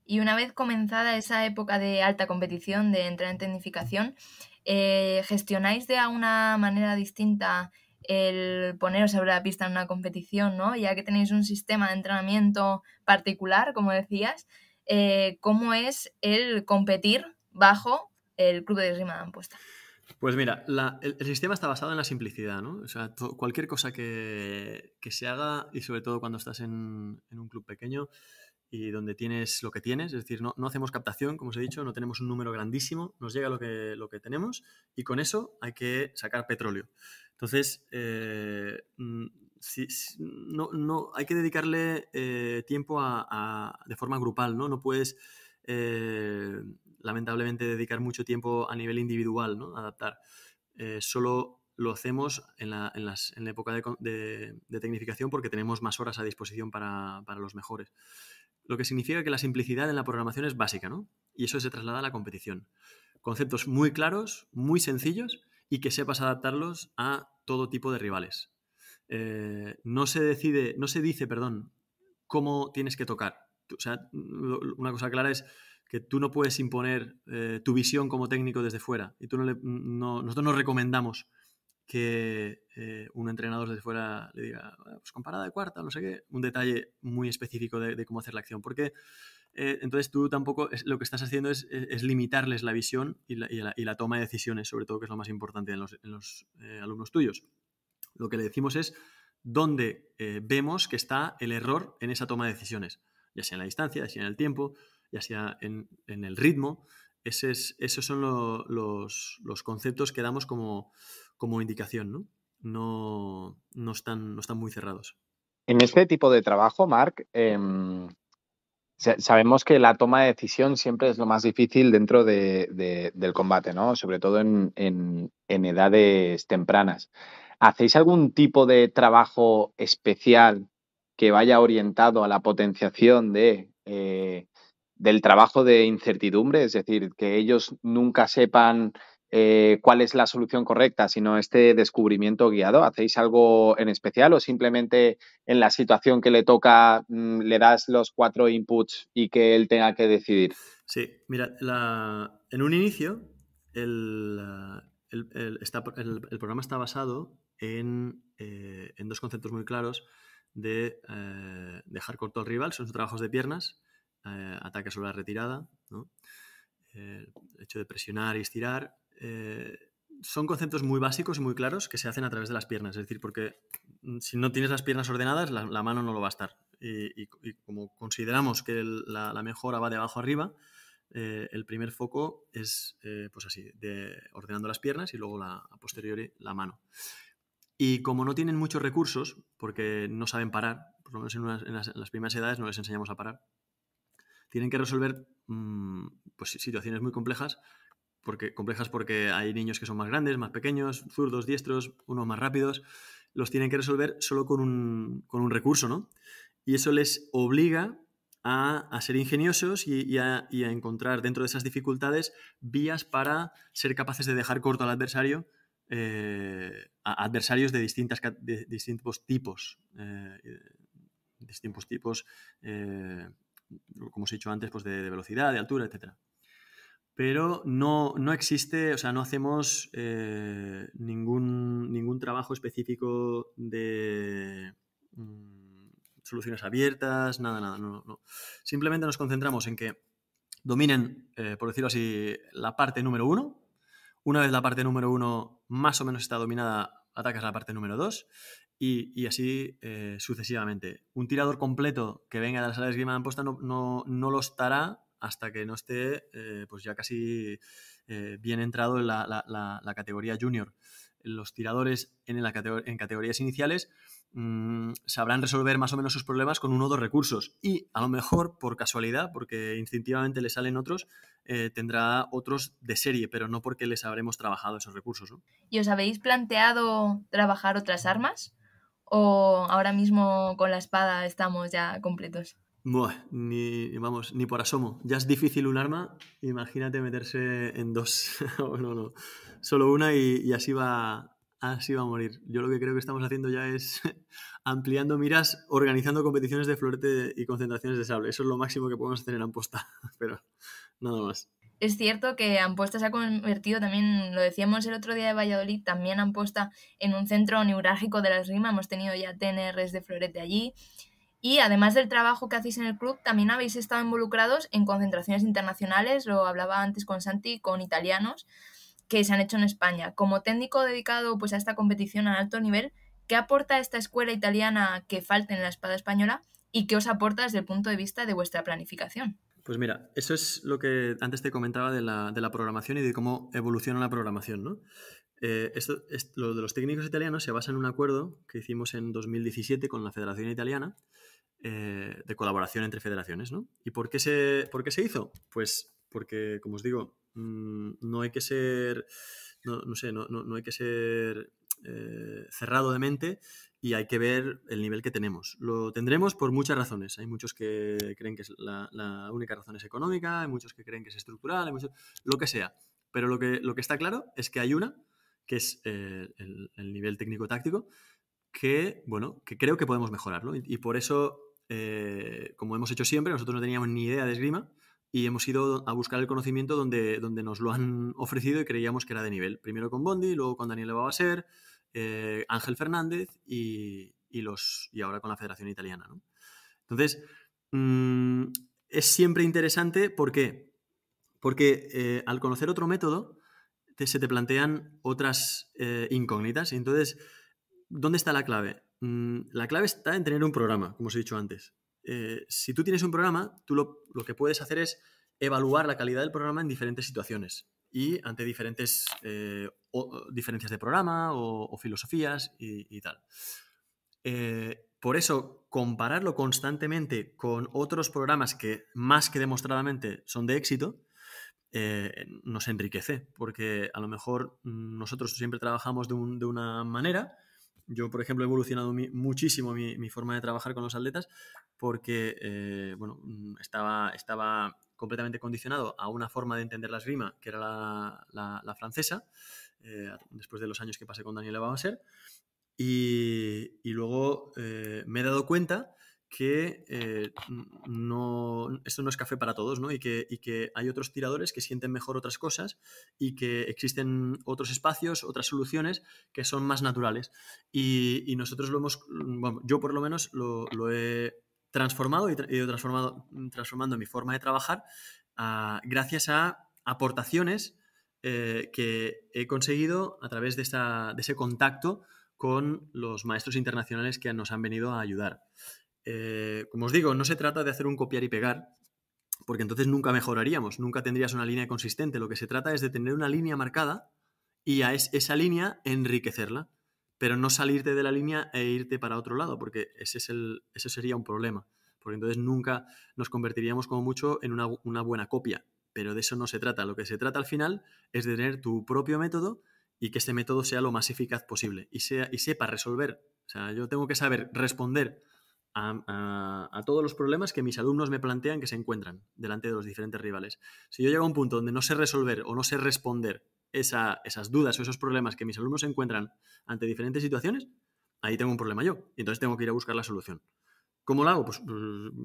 Y una vez comenzada esa época de alta competición, de entrar en tecnificación, eh, gestionáis de alguna manera distinta el poneros sobre la pista en una competición, ¿no? Ya que tenéis un sistema de entrenamiento particular, como decías, eh, ¿cómo es el competir bajo el Club de Rima de Ampuesta? Pues mira, el, sistema está basado en la simplicidad, ¿no? O sea, cualquier cosa que, se haga, y sobre todo cuando estás en, en un club pequeño, y donde tienes lo que tienes, es decir, no, no, hacemos captación, como os he dicho, no tenemos un número grandísimo, nos llega lo que, lo que tenemos y con eso hay que sacar petróleo. Entonces, eh, mm, si, no, no, hay que dedicarle eh, tiempo a, de forma grupal, ¿no? No puedes, eh, lamentablemente, dedicar mucho tiempo a nivel individual, ¿no? Adaptar. solo lo hacemos en la, en las, en la época de, de, de, tecnificación porque tenemos más horas a disposición para, para los mejores. Lo que significa que la simplicidad en la programación es básica, ¿no? Y eso se traslada a la competición. Conceptos muy claros, muy sencillos y que sepas adaptarlos a todo tipo de rivales. Eh, no se decide, no se dice, perdón, cómo tienes que tocar. O sea, una cosa clara es que tú no puedes imponer eh, tu visión como técnico desde fuera y tú no, nosotros no recomendamos que eh, un entrenador desde fuera le diga, ah, pues comparada de cuarta, no sé qué, un detalle muy específico de, cómo hacer la acción, porque eh, entonces tú tampoco lo que estás haciendo es, limitarles la visión y la, toma de decisiones, sobre todo, que es lo más importante en los, eh, alumnos tuyos. Lo que le decimos es dónde vemos que está el error en esa toma de decisiones, ya sea en la distancia, ya sea en el tiempo, ya sea en, el ritmo. Ese esos son los conceptos que damos como como indicación, ¿no? No, no, están, no están muy cerrados. En este tipo de trabajo, Marc, em, sabemos que la toma de decisión siempre es lo más difícil dentro del combate, ¿no? Sobre todo en, edades tempranas. ¿Hacéis algún tipo de trabajo especial que vaya orientado a la potenciación de, eh, del trabajo de incertidumbre? Es decir, que ellos nunca sepan eh, cuál es la solución correcta, sino este descubrimiento guiado. ¿Hacéis algo en especial o simplemente en la situación que le toca mm, le das los cuatro inputs y que él tenga que decidir? Sí, mira, en un inicio el, ah, programa está basado eh, en, dos conceptos muy claros de eh, dejar corto al rival, son sus trabajos de piernas, ataques sobre la retirada, el hecho de presionar y estirar eh, son conceptos muy básicos y muy claros que se hacen a través de las piernas. Es decir, porque mm, si no tienes las piernas ordenadas, la, mano no lo va a estar. Y, como consideramos que la, mejora va de abajo arriba, eh, el primer foco es eh, pues así, de ordenando las piernas y luego la, a posteriori la mano. Y como no tienen muchos recursos, porque no saben parar, por lo menos en, las, primeras edades no les enseñamos a parar, tienen que resolver mm, pues, situaciones muy complejas porque, complejas porque hay niños que son más grandes, más pequeños, zurdos, diestros, unos más rápidos, los tienen que resolver solo con un, recurso, ¿no? Y eso les obliga a, ser ingeniosos y, a, encontrar dentro de esas dificultades vías para ser capaces de dejar corto al adversario, eh, a adversarios de, distintas, distintos tipos, eh, distintos tipos, eh, como os he dicho antes, pues de, de velocidad, de altura, etcétera pero no, existe, o sea, no hacemos eh, ningún, trabajo específico de mm, soluciones abiertas, nada, nada, no, Simplemente nos concentramos en que dominen, eh, por decirlo así, la parte número uno. Una vez la parte número uno más o menos está dominada, atacas la parte número dos y, así eh, sucesivamente. Un tirador completo que venga de las sala de esgrima de no, no, no lo estará hasta que no esté eh, pues ya casi eh, bien entrado en la, categoría junior. Los tiradores en, categorías iniciales mm, sabrán resolver más o menos sus problemas con uno o dos recursos y a lo mejor por casualidad, porque instintivamente le salen otros, eh, tendrá otros de serie, pero no porque les habremos trabajado esos recursos. ¿Y os habéis planteado trabajar otras armas? ¿O ahora mismo con la espada estamos ya completos? no ni, vamos, ni por asomo. Ya es difícil un arma, imagínate meterse en dos. Oh, no, no, solo una y, así va, así va a morir. Yo lo que creo que estamos haciendo ya es ampliando miras, organizando competiciones de florete y concentraciones de sable. Eso es lo máximo que podemos hacer en Amposta, pero nada más. Es cierto que Amposta se ha convertido también, lo decíamos el otro día de Valladolid, también Amposta en un centro neurálgico de las rimas. Hemos tenido ya TNRs de florete allí. Y además del trabajo que hacéis en el club, también habéis estado involucrados en concentraciones internacionales, lo hablaba antes con Santi, con italianos, que se han hecho en España. Como técnico dedicado pues, a esta competición a alto nivel, ¿qué aporta esta escuela italiana que falta en la espada española y qué os aporta desde el punto de vista de vuestra planificación? Pues mira, eso es lo que antes te comentaba de la, programación y de cómo evoluciona la programación, ¿no? Eh, esto, lo de los técnicos italianos se basa en un acuerdo que hicimos en 2017 con la Federación Italiana, eh, de colaboración entre federaciones. ¿no? ¿Y por qué, se, por qué se hizo? Pues porque, como os digo, mm, no hay que ser, no, sé, no, no, hay que ser eh, cerrado de mente y hay que ver el nivel que tenemos. Lo tendremos por muchas razones. Hay muchos que creen que es la, única razón es económica, hay muchos que creen que es estructural, lo que sea. Pero lo que, lo que está claro es que hay una, que es eh, el, nivel técnico-táctico, que, bueno, que creo que podemos mejorarlo. y por eso eh, como hemos hecho siempre, nosotros no teníamos ni idea de esgrima y hemos ido a buscar el conocimiento donde, donde nos lo han ofrecido y creíamos que era de nivel. Primero con Bondi, luego con Daniel Babaser, eh, Ángel Fernández y, los, y ahora con la Federación Italiana. Entonces, mm, es siempre interesante ¿por porque eh, al conocer otro método se te plantean otras incógnitas. Entonces, ¿dónde está la clave? Mm, la clave está en tener un programa, como os he dicho antes. Eh, si tú tienes un programa, tú lo, que puedes hacer es evaluar la calidad del programa en diferentes situaciones y ante diferentes eh, diferencias de programa o, filosofías y, tal. Eh, por eso, compararlo constantemente con otros programas que más que demostradamente son de éxito, nos enriquece, porque a lo mejor mm, nosotros siempre trabajamos de una manera, yo, por ejemplo, he evolucionado muchísimo mi, forma de trabajar con los atletas porque, eh, bueno, mm, estaba, estaba completamente condicionado a una forma de entender la esgrima, que era la, francesa, eh, después de los años que pasé con Daniel Abaser. Y, y luego eh, me he dado cuenta que eh, no, esto no es café para todos, ¿no? Y que, y que hay otros tiradores que sienten mejor otras cosas y que existen otros espacios, otras soluciones que son más naturales. Y, nosotros lo hemos, bueno, yo por lo menos lo, he transformado y he ido transformado, transformando mi forma de trabajar ah, gracias a aportaciones eh, que he conseguido a través de, de ese contacto con los maestros internacionales que nos han venido a ayudar. Eh, como os digo, no se trata de hacer un copiar y pegar, porque entonces nunca mejoraríamos, nunca tendrías una línea consistente. Lo que se trata es de tener una línea marcada y a esa línea enriquecerla, pero no salirte de la línea e irte para otro lado, porque ese, es el, ese sería un problema, porque entonces nunca nos convertiríamos como mucho en una, buena copia, pero de eso no se trata. Lo que se trata al final es de tener tu propio método y que ese método sea lo más eficaz posible y, sea, y sepa resolver. O sea, yo tengo que saber responder a, todos los problemas que mis alumnos me plantean que se encuentran delante de los diferentes rivales. Si yo llego a un punto donde no sé resolver o no sé responder esas dudas o esos problemas que mis alumnos se encuentran ante diferentes situaciones, ahí tengo un problema yo. Y entonces tengo que ir a buscar la solución. ¿Cómo lo hago? Pues, pues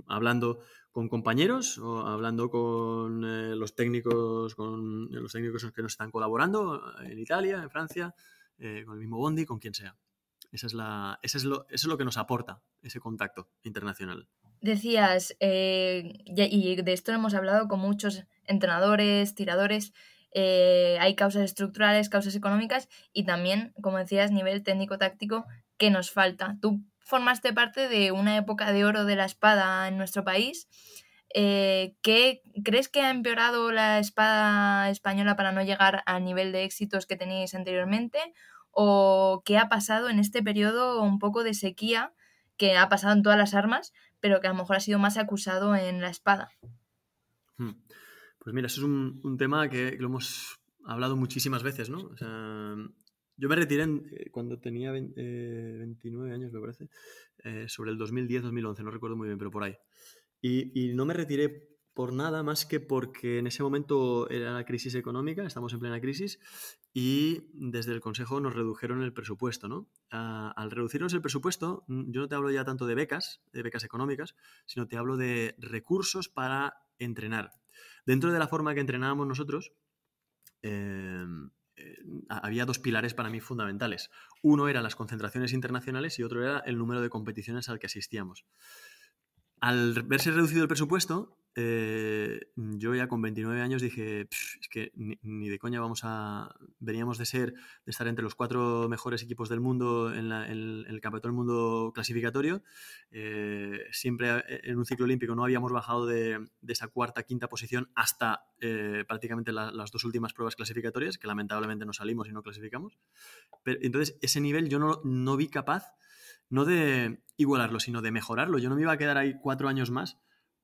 hablando con compañeros o hablando con eh, los técnicos, con los técnicos que nos están colaborando en Italia, en Francia, eh, con el mismo Bondi, con quien sea. Esa es la, es lo, eso es lo que nos aporta ese contacto internacional. Decías, eh, y de esto hemos hablado con muchos entrenadores, tiradores, eh, hay causas estructurales, causas económicas y también, como decías, nivel técnico-táctico que nos falta. Tú formaste parte de una época de oro de la espada en nuestro país. Eh, ¿qué, ¿Crees que ha empeorado la espada española para no llegar al nivel de éxitos que tenéis anteriormente? o qué ha pasado en este periodo un poco de sequía que ha pasado en todas las armas, pero que a lo mejor ha sido más acusado en la espada. Hmm. Pues mira, eso es un, tema que lo hemos hablado muchísimas veces, ¿no? yo me retiré eh, cuando tenía 29 eh, años, me parece, eh, sobre el 2010-2011, no recuerdo muy bien, pero por ahí. Y, y, no me retiré por nada más que porque en ese momento era la crisis económica, estamos en plena crisis, y desde el Consejo nos redujeron el presupuesto, ah, al reducirnos el presupuesto, mm, yo no te hablo ya tanto de becas, de becas económicas, sino te hablo de recursos para entrenar. Dentro de la forma que entrenábamos nosotros, em, eh, había dos pilares para mí fundamentales. Uno era las concentraciones internacionales y otro era el número de competiciones al que asistíamos. Al verse reducido el presupuesto, eh, yo ya con 29 años dije, es que ni, de coña vamos a... Veníamos de ser, de estar entre los cuatro mejores equipos del mundo en, el, el Campeonato del Mundo clasificatorio. Eh, siempre e, en un ciclo olímpico no habíamos bajado de, esa cuarta, quinta posición hasta eh, prácticamente las dos últimas pruebas clasificatorias, que lamentablemente no salimos y no clasificamos. Pero, entonces, ese nivel yo no, no vi capaz, no de igualarlo, sino de mejorarlo. Yo no me iba a quedar ahí cuatro años más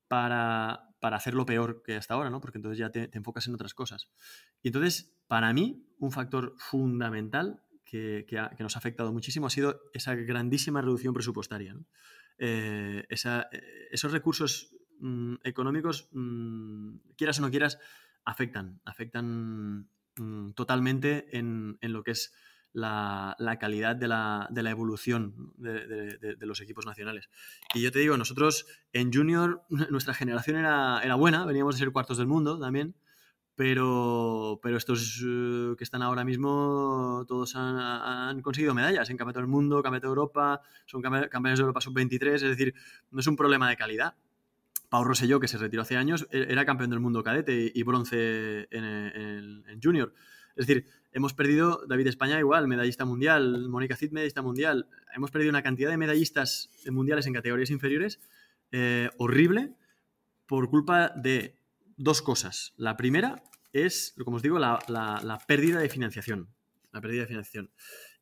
para, para hacerlo peor que hasta ahora, Porque entonces ya te, enfocas en otras cosas. Y entonces, para mí, un factor fundamental que, nos ha afectado muchísimo ha sido esa grandísima reducción presupuestaria. Eh, eh, esos recursos mm, económicos, mm, quieras o no quieras, afectan, afectan mm, totalmente en, en, lo que es la, calidad de la, evolución de, los equipos nacionales. Y yo te digo, nosotros en junior, nuestra generación era, buena, veníamos de ser cuartos del mundo también, pero, estos eh, que están ahora mismo, todos han, conseguido medallas en Campeonato del Mundo, Campeonato de Europa, son campeones de Europa sub-23, es decir, no es un problema de calidad, Pau Roselló que se retiró hace años, e-, era campeón del mundo cadete y bronce en junior. Es decir, hemos perdido, David España igual, medallista mundial, Mónica Cid, medallista mundial, hemos perdido una cantidad de medallistas mundiales en categorías inferiores eh, horrible por culpa de dos cosas. La primera es, como os digo, la, pérdida de financiación. La pérdida de financiación.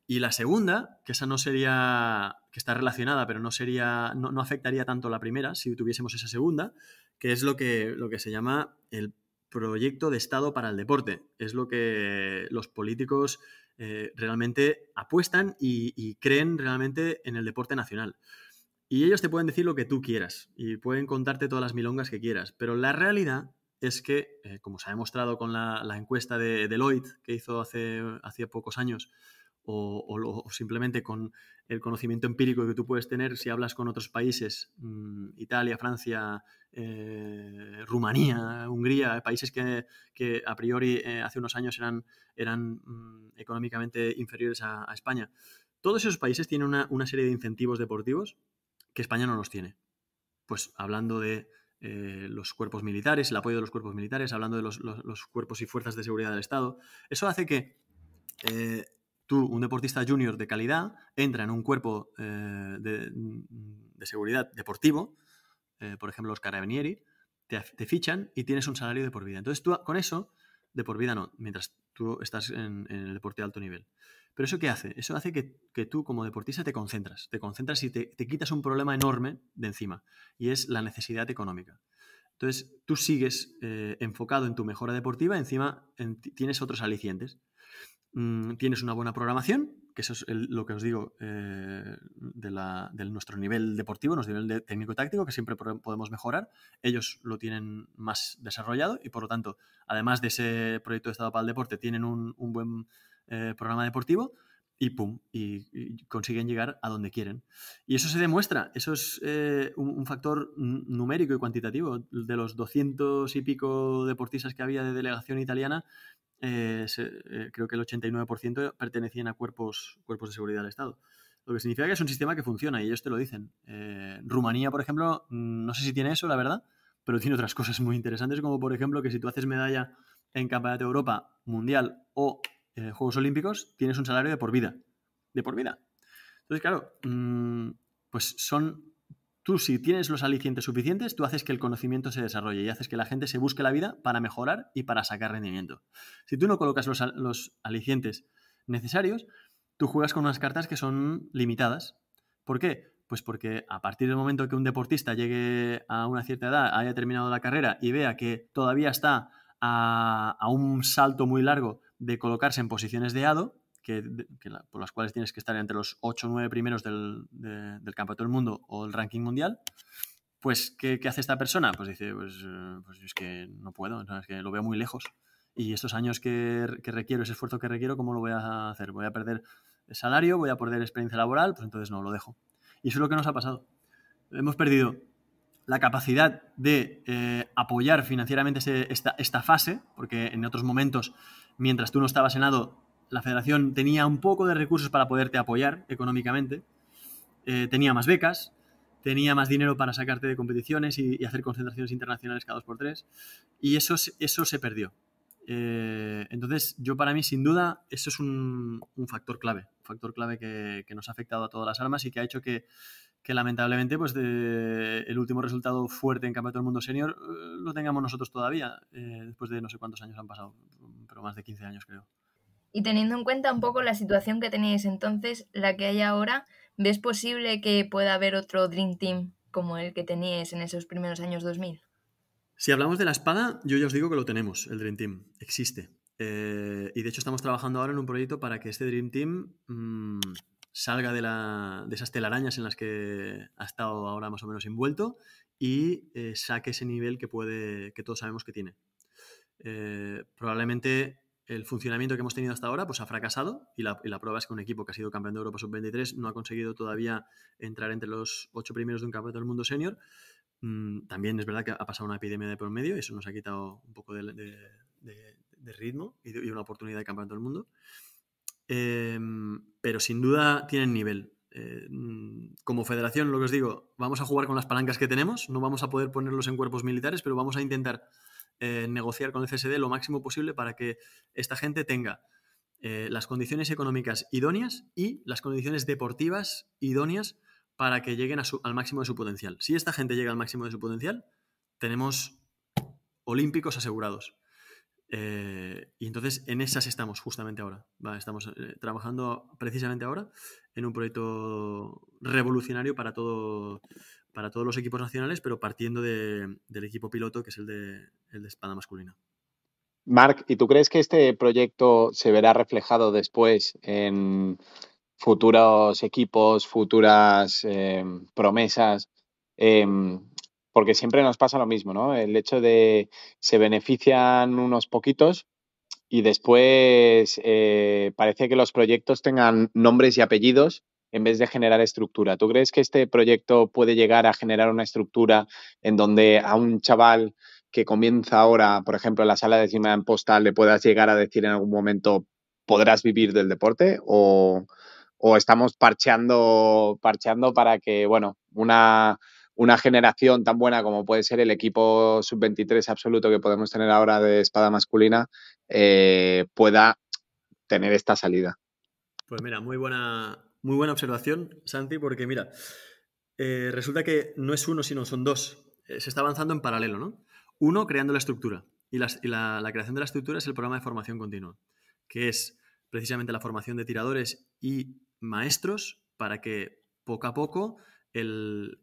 Y la segunda, que esa no sería, que está relacionada, pero no sería, afectaría tanto la primera si tuviésemos esa segunda, que es lo que, lo que se llama el proyecto de Estado para el deporte. Es lo que los políticos eh, realmente apuestan y, creen realmente en el deporte nacional. Y ellos te pueden decir lo que tú quieras y pueden contarte todas las milongas que quieras, pero la realidad es que, eh, como se ha demostrado con la, encuesta de Deloitte que hizo hace, hace pocos años, o, simplemente con el conocimiento empírico que tú puedes tener si hablas con otros países, mm, Italia, Francia, eh, Rumanía, Hungría, países que, a priori eh, hace unos años eran, eran mm, económicamente inferiores a, España. Todos esos países tienen una, serie de incentivos deportivos que España no los tiene. Pues hablando de eh, los cuerpos militares, el apoyo de los cuerpos militares, hablando de los, los cuerpos y fuerzas de seguridad del Estado, eso hace que tú, un deportista junior de calidad, entra en un cuerpo eh, mm, de, seguridad deportivo, eh, por ejemplo los carabinieri, te, fichan y tienes un salario de por vida. Entonces tú con eso, de por vida no, mientras tú estás en, el deporte de alto nivel. Pero eso qué hace? Eso hace que, tú como deportista te concentras, te concentras y te, quitas un problema enorme de encima, y es la necesidad económica. Entonces tú sigues eh, enfocado en tu mejora deportiva, encima tienes otros alicientes. Mm, tienes una buena programación, que eso es lo que os digo eh, de, nuestro nivel deportivo, nuestro nivel de técnico-táctico, que siempre podemos mejorar. Ellos lo tienen más desarrollado y, por lo tanto, además de ese proyecto de Estado para el Deporte, tienen un, buen eh, programa deportivo y pum, y, consiguen llegar a donde quieren. Y eso se demuestra, eso es eh, un, un, factor numérico y cuantitativo. De los 200 y pico deportistas que había de delegación italiana, eh, eh, creo que el 89% pertenecían a cuerpos, cuerpos de seguridad del Estado. Lo que significa que es un sistema que funciona y ellos te lo dicen. Eh, Rumanía, por ejemplo, mm, no sé si tiene eso, la verdad, pero tiene otras cosas muy interesantes, como por ejemplo que si tú haces medalla en Campeonato de Europa, Mundial o Juegos Olímpicos, tienes un salario de por vida. De por vida. Entonces, claro, mm, pues son Tú, si tienes los alicientes suficientes, tú haces que el conocimiento se desarrolle y haces que la gente se busque la vida para mejorar y para sacar rendimiento. Si tú no colocas los, alicientes necesarios, tú juegas con unas cartas que son limitadas. ¿Por qué? Pues porque a partir del momento que un deportista llegue a una cierta edad, haya terminado la carrera y vea que todavía está a, a un salto muy largo de colocarse en posiciones de hado, que, por las cuales tienes que estar entre los 8 o 9 primeros del, de, del el mundo o el ranking mundial, pues ¿qué, hace esta persona? Pues dice, pues, eh, pues, es que no puedo, es que lo veo muy lejos. Y estos años que, que requiero, ese esfuerzo que requiero, ¿cómo lo voy a hacer? ¿Voy a perder salario? ¿Voy a perder experiencia laboral? Pues entonces no, lo dejo. Y eso es lo que nos ha pasado. Hemos perdido la capacidad de eh, apoyar financieramente esta, esta, fase, porque en otros momentos, mientras tú no estabas en ADO, la federación tenía un poco de recursos para poderte apoyar económicamente, eh, tenía más becas, tenía más dinero para sacarte de competiciones y, hacer concentraciones internacionales cada dos por tres, y eso, eso se perdió. Eh, entonces, yo para mí, sin duda, eso es un, factor clave, un factor clave que, nos ha afectado a todas las armas y que ha hecho que, lamentablemente, pues el último resultado fuerte en Campeonato del Mundo Senior eh, lo tengamos nosotros todavía, después de no sé cuántos años han pasado, pero más de 15 años creo. Y teniendo en cuenta un poco la situación que teníais entonces, la que hay ahora, ¿ves posible que pueda haber otro Dream Team como el que teníais en esos primeros años 2000? Si hablamos de la espada, yo ya os digo que lo tenemos, el Dream Team, existe. Eh, y de hecho estamos trabajando ahora en un proyecto para que este Dream Team mm, salga de, esas telarañas en las que ha estado ahora más o menos envuelto y eh, saque ese nivel que, puede, que todos sabemos que tiene. Eh, probablemente el funcionamiento que hemos tenido hasta ahora pues ha fracasado y la, prueba es que un equipo que ha sido campeón de Europa sub-23 no ha conseguido todavía entrar entre los ocho primeros de un campeonato del mundo senior. Mm, también es verdad que ha pasado una epidemia de promedio y eso nos ha quitado un poco de, ritmo y, una oportunidad de campeonato del mundo. Em, pero sin duda tienen nivel. Eh, mm, como federación, lo que os digo, vamos a jugar con las palancas que tenemos, no vamos a poder ponerlos en cuerpos militares, pero vamos a intentar eh, negociar con el CSD lo máximo posible para que esta gente tenga eh, las condiciones económicas idóneas y las condiciones deportivas idóneas para que lleguen al máximo de su potencial. Si esta gente llega al máximo de su potencial, tenemos olímpicos asegurados. Eh, y entonces en esas estamos justamente ahora. Estamos trabajando precisamente ahora en un proyecto revolucionario para todo para todos los equipos nacionales, pero partiendo del equipo piloto, que es el de, el de espada masculina. Marc, ¿y tú crees que este proyecto se verá reflejado después en futuros equipos, futuras em, promesas? Em, porque siempre nos pasa lo mismo, ¿no? El hecho de se benefician unos poquitos y después eh, parece que los proyectos tengan nombres y apellidos en vez de generar estructura. ¿Tú crees que este proyecto puede llegar a generar una estructura en donde a un chaval que comienza ahora, por ejemplo, en la sala de cima en postal, le puedas llegar a decir en algún momento, podrás vivir del deporte? ¿O, estamos parcheando, para que, bueno, una, una generación tan buena como puede ser el equipo sub-23 absoluto que podemos tener ahora de espada masculina eh, pueda tener esta salida? Pues mira, muy buena, muy buena observación, Santi, porque mira, eh, resulta que no es uno, sino son dos. Eh, se está avanzando en paralelo, ¿no? Uno, creando la estructura. Y, la, creación de la estructura es el programa de formación continua, que es precisamente la formación de tiradores y maestros para que poco a poco el,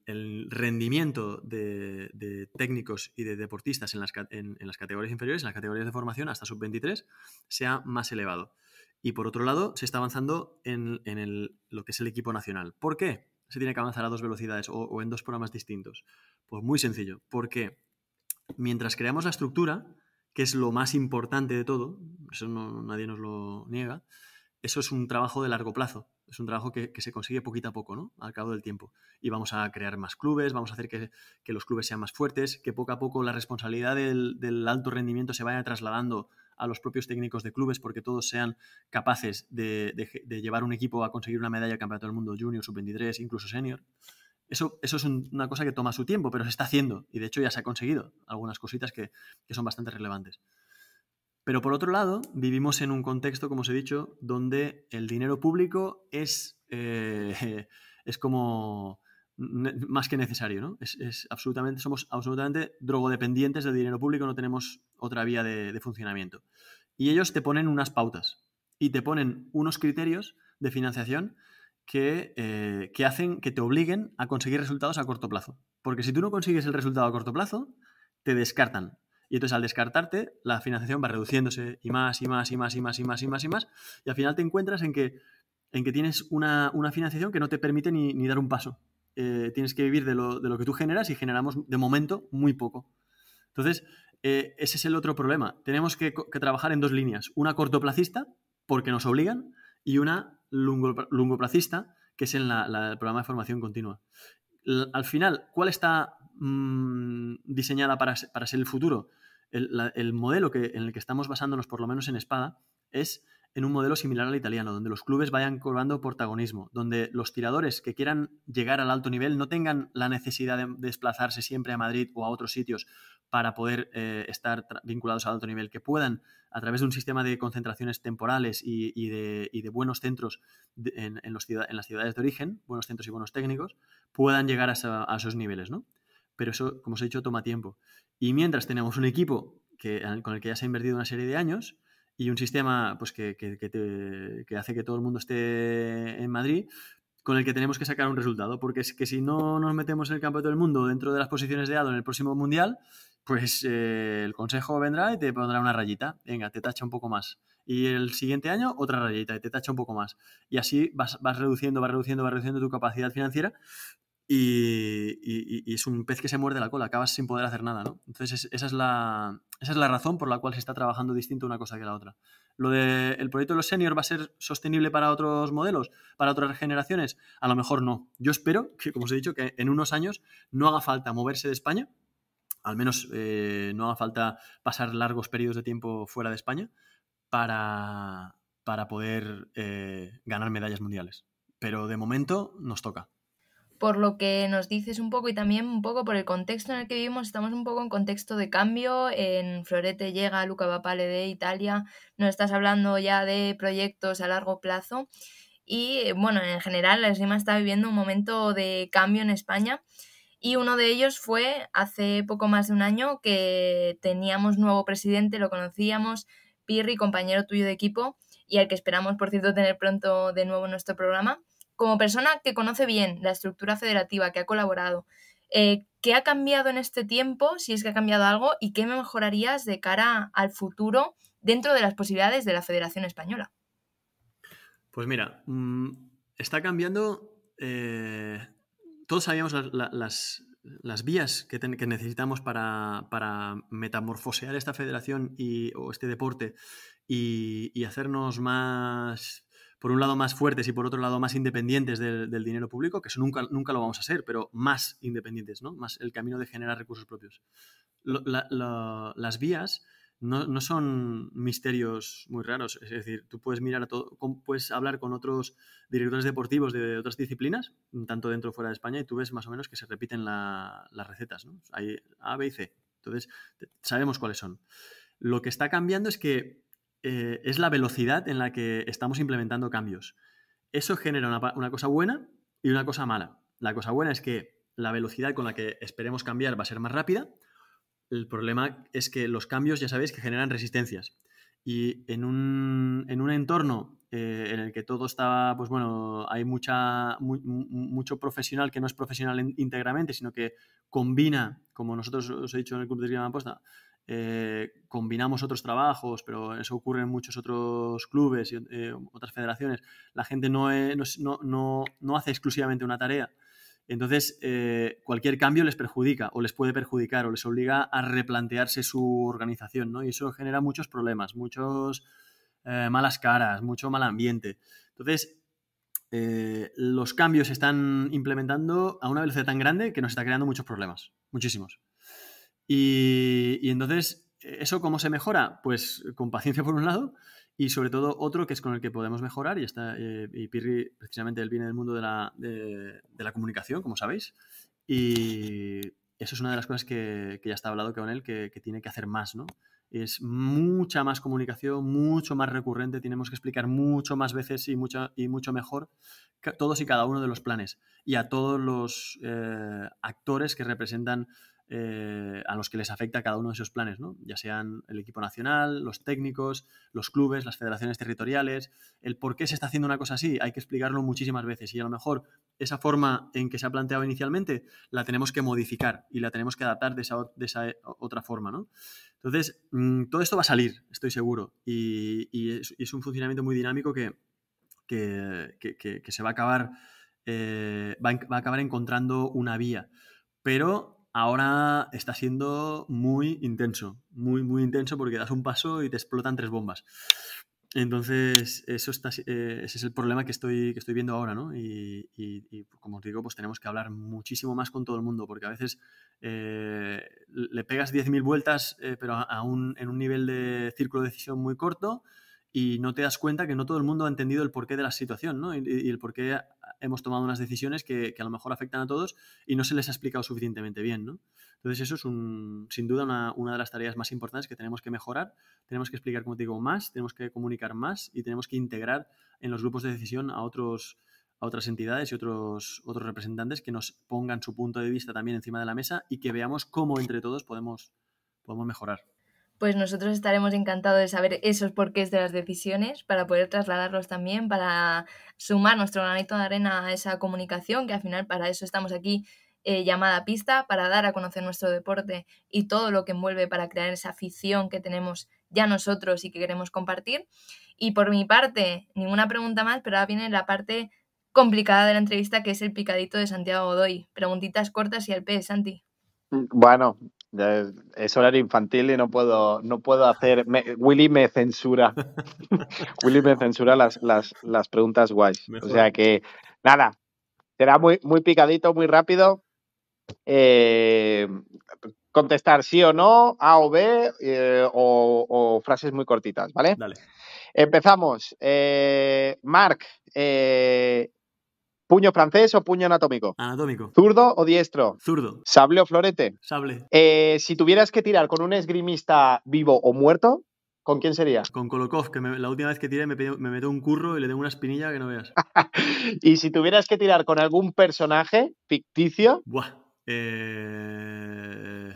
rendimiento de, técnicos y de deportistas en las, en las categorías inferiores, en las categorías de formación hasta sub-23, sea más elevado. Y por otro lado, se está avanzando en, lo que es el equipo nacional. ¿Por qué se tiene que avanzar a dos velocidades o, en dos programas distintos? Pues muy sencillo, porque mientras creamos la estructura, que es lo más importante de todo, eso no, nadie nos lo niega, eso es un trabajo de largo plazo, es un trabajo que, se consigue poquito a poco, ¿no? Al cabo del tiempo. Y vamos a crear más clubes, vamos a hacer que, los clubes sean más fuertes, que poco a poco la responsabilidad del, del alto rendimiento se vaya trasladando a los propios técnicos de clubes porque todos sean capaces de, llevar un equipo a conseguir una medalla campeonato del mundo junior, sub-23, incluso senior. Eso, eso, es una cosa que toma su tiempo, pero se está haciendo y de hecho ya se ha conseguido algunas cositas que, son bastante relevantes. Pero por otro lado, vivimos en un contexto, como os he dicho, donde el dinero público es, eh, es como más que necesario, Es, absolutamente, somos absolutamente drogodependientes del dinero público, no tenemos otra vía de, funcionamiento. Y ellos te ponen unas pautas y te ponen unos criterios de financiación eh, que, hacen que te obliguen a conseguir resultados a corto plazo. Porque si tú no consigues el resultado a corto plazo, te descartan. Y entonces al descartarte, la financiación va reduciéndose y más y más y más y más y más y más y más. Y al final te encuentras en que, en que tienes una, financiación que no te permite ni dar un paso eh, tienes que vivir de lo, que tú generas y generamos de momento muy poco. Entonces, eh, ese es el otro problema. Tenemos que, trabajar en dos líneas. Una cortoplacista, porque nos obligan, y una lungoplacista, que es en la, el programa de formación continua. al final, ¿cuál está mm, diseñada para, ser el futuro? El, modelo que, en el que estamos basándonos, por lo menos en Espada, es en un modelo similar al italiano, donde los clubes vayan cobrando protagonismo, donde los tiradores que quieran llegar al alto nivel no tengan la necesidad de desplazarse siempre a Madrid o a otros sitios para poder eh, estar vinculados al alto nivel, que puedan, a través de un sistema de concentraciones temporales y, de, buenos centros en, las ciudades de origen, buenos centros y buenos técnicos, puedan llegar a, esos niveles, ¿no? Pero eso, como os he dicho, toma tiempo. Y mientras tenemos un equipo que, con el que ya se ha invertido una serie de años, y un sistema pues, que, hace que todo el mundo esté en Madrid, con el que tenemos que sacar un resultado, porque es que si no nos metemos en el campo todo el mundo dentro de las posiciones de ADO en el próximo mundial, pues eh, el consejo vendrá y te pondrá una rayita, venga, te tacha un poco más. Y el siguiente año otra rayita y te tacha un poco más. Y así vas, vas reduciendo, vas reduciendo, vas reduciendo tu capacidad financiera y, es un pez que se muerde la cola, acabas sin poder hacer nada, ¿no? Entonces esa, es la, esa es la razón por la cual se está trabajando distinto una cosa que la otra. Lo de el proyecto de los seniors va a ser sostenible para otros modelos, para otras generaciones, a lo mejor no. Yo espero que, como os he dicho, que en unos años no haga falta moverse de España, al menos eh, no haga falta pasar largos periodos de tiempo fuera de España para, para poder eh, ganar medallas mundiales. Pero de momento nos toca por lo que nos dices un poco y también un poco por el contexto en el que vivimos. Estamos un poco en contexto de cambio. En Florete llega Luca Vapale de Italia. Nos estás hablando ya de proyectos a largo plazo. Y bueno, en general la ESIMA está viviendo un momento de cambio en España. Y uno de ellos fue hace poco más de un año que teníamos nuevo presidente, lo conocíamos, Pirri, compañero tuyo de equipo, y al que esperamos, por cierto, tener pronto de nuevo en nuestro programa como persona que conoce bien la estructura federativa, que ha colaborado, eh, ¿qué ha cambiado en este tiempo, si es que ha cambiado algo, y qué mejorarías de cara al futuro dentro de las posibilidades de la Federación Española? Pues mira, mm, está cambiando. Eh, todos sabíamos las, vías que, necesitamos para, metamorfosear esta federación y, o este deporte y, y hacernos más por un lado más fuertes y por otro lado más independientes del, dinero público, que eso nunca, nunca lo vamos a ser, pero más independientes, ¿no? Más el camino de generar recursos propios. las vías no, no, son misterios muy raros, es decir, tú puedes mirar a todo, puedes hablar con otros directores deportivos de otras disciplinas, tanto dentro como fuera de España, y tú ves más o menos que se repiten las recetas, ¿no? Hay A, B y C. Entonces, sabemos cuáles son. Lo que está cambiando es que eh, es la velocidad en la que estamos implementando cambios. Eso genera una, cosa buena y una cosa mala. La cosa buena es que la velocidad con la que esperemos cambiar va a ser más rápida. El problema es que los cambios, ya sabéis, que generan resistencias. Y en un, entorno eh, en el que todo está, pues bueno, hay mucha, mucho profesional que no es profesional íntegramente, sino que combina, como nosotros os he dicho en el Club de la Posta, eh, combinamos otros trabajos, pero eso ocurre en muchos otros clubes y eh, otras federaciones. La gente no, no, no, no hace exclusivamente una tarea. Entonces, eh, cualquier cambio les perjudica o les puede perjudicar o les obliga a replantearse su organización, ¿no? Y eso genera muchos problemas, muchos malas caras, mucho mal ambiente. Entonces, los cambios se están implementando a una velocidad tan grande que nos está creando muchos problemas, muchísimos. Y, entonces, ¿eso cómo se mejora? Pues con paciencia por un lado y sobre todo otro que es con el que podemos mejorar y está eh, y Pirri precisamente él viene del mundo de la, de, la, comunicación como sabéis y eso es una de las cosas que, que ya está hablado con él que, tiene que hacer más no es mucha más comunicación mucho más recurrente tenemos que explicar mucho más veces y mucho y mucho mejor todos y cada uno de los planes y a todos los eh, actores que representan eh, a los que les afecta cada uno de esos planes, ya sean el equipo nacional, los técnicos, los clubes, las federaciones territoriales, el por qué se está haciendo una cosa así, hay que explicarlo muchísimas veces y a lo mejor esa forma en que se ha planteado inicialmente la tenemos que modificar y la tenemos que adaptar de esa, eh, otra forma. Entonces, mm, todo esto va a salir, estoy seguro, y, es, un funcionamiento muy dinámico que, se va a acabar, eh, va a acabar encontrando una vía. Pero ahora está siendo muy intenso, muy, muy intenso porque das un paso y te explotan tres bombas. Entonces, eso está, eh, ese es el problema que estoy, que estoy viendo ahora, ¿no? Y, pues, como os digo, pues tenemos que hablar muchísimo más con todo el mundo, porque a veces eh, le pegas 10.000 vueltas, eh, pero a en un nivel de círculo de decisión muy corto, y no te das cuenta que no todo el mundo ha entendido el porqué de la situación, Y, el porqué hemos tomado unas decisiones que, a lo mejor afectan a todos y no se les ha explicado suficientemente bien, ¿no? Entonces eso es sin duda una, de las tareas más importantes que tenemos que mejorar, tenemos que explicar, como digo, más, tenemos que comunicar más y tenemos que integrar en los grupos de decisión a otros a otras entidades y otros, otros representantes que nos pongan su punto de vista también encima de la mesa y que veamos cómo entre todos podemos, podemos mejorar pues nosotros estaremos encantados de saber esos porqués de las decisiones para poder trasladarlos también, para sumar nuestro granito de arena a esa comunicación, que al final para eso estamos aquí eh, llamada pista, para dar a conocer nuestro deporte y todo lo que envuelve para crear esa afición que tenemos ya nosotros y que queremos compartir. Y por mi parte, ninguna pregunta más, pero ahora viene la parte complicada de la entrevista, que es el picadito de Santiago Godoy. Preguntitas cortas y al P Santi. Bueno, es horario infantil y no puedo, no puedo hacer. Willy me censura. Willy me censura las, preguntas guays. O sea que, nada, será muy, muy picadito, muy rápido. Eh, contestar sí o no, A o B, eh, o, frases muy cortitas, ¿vale? Dale. Empezamos. Eh, Mark, eh, ¿Puño francés o puño anatómico? Anatómico. ¿Zurdo o diestro? Zurdo. ¿Sable o florete? Sable. Eh, si tuvieras que tirar con un esgrimista vivo o muerto, ¿Con quién sería? Con Kolokov, que la última vez que tiré me, me un curro y le tengo una espinilla que no veas. y si tuvieras que tirar con algún personaje ficticio. Buah. Eh,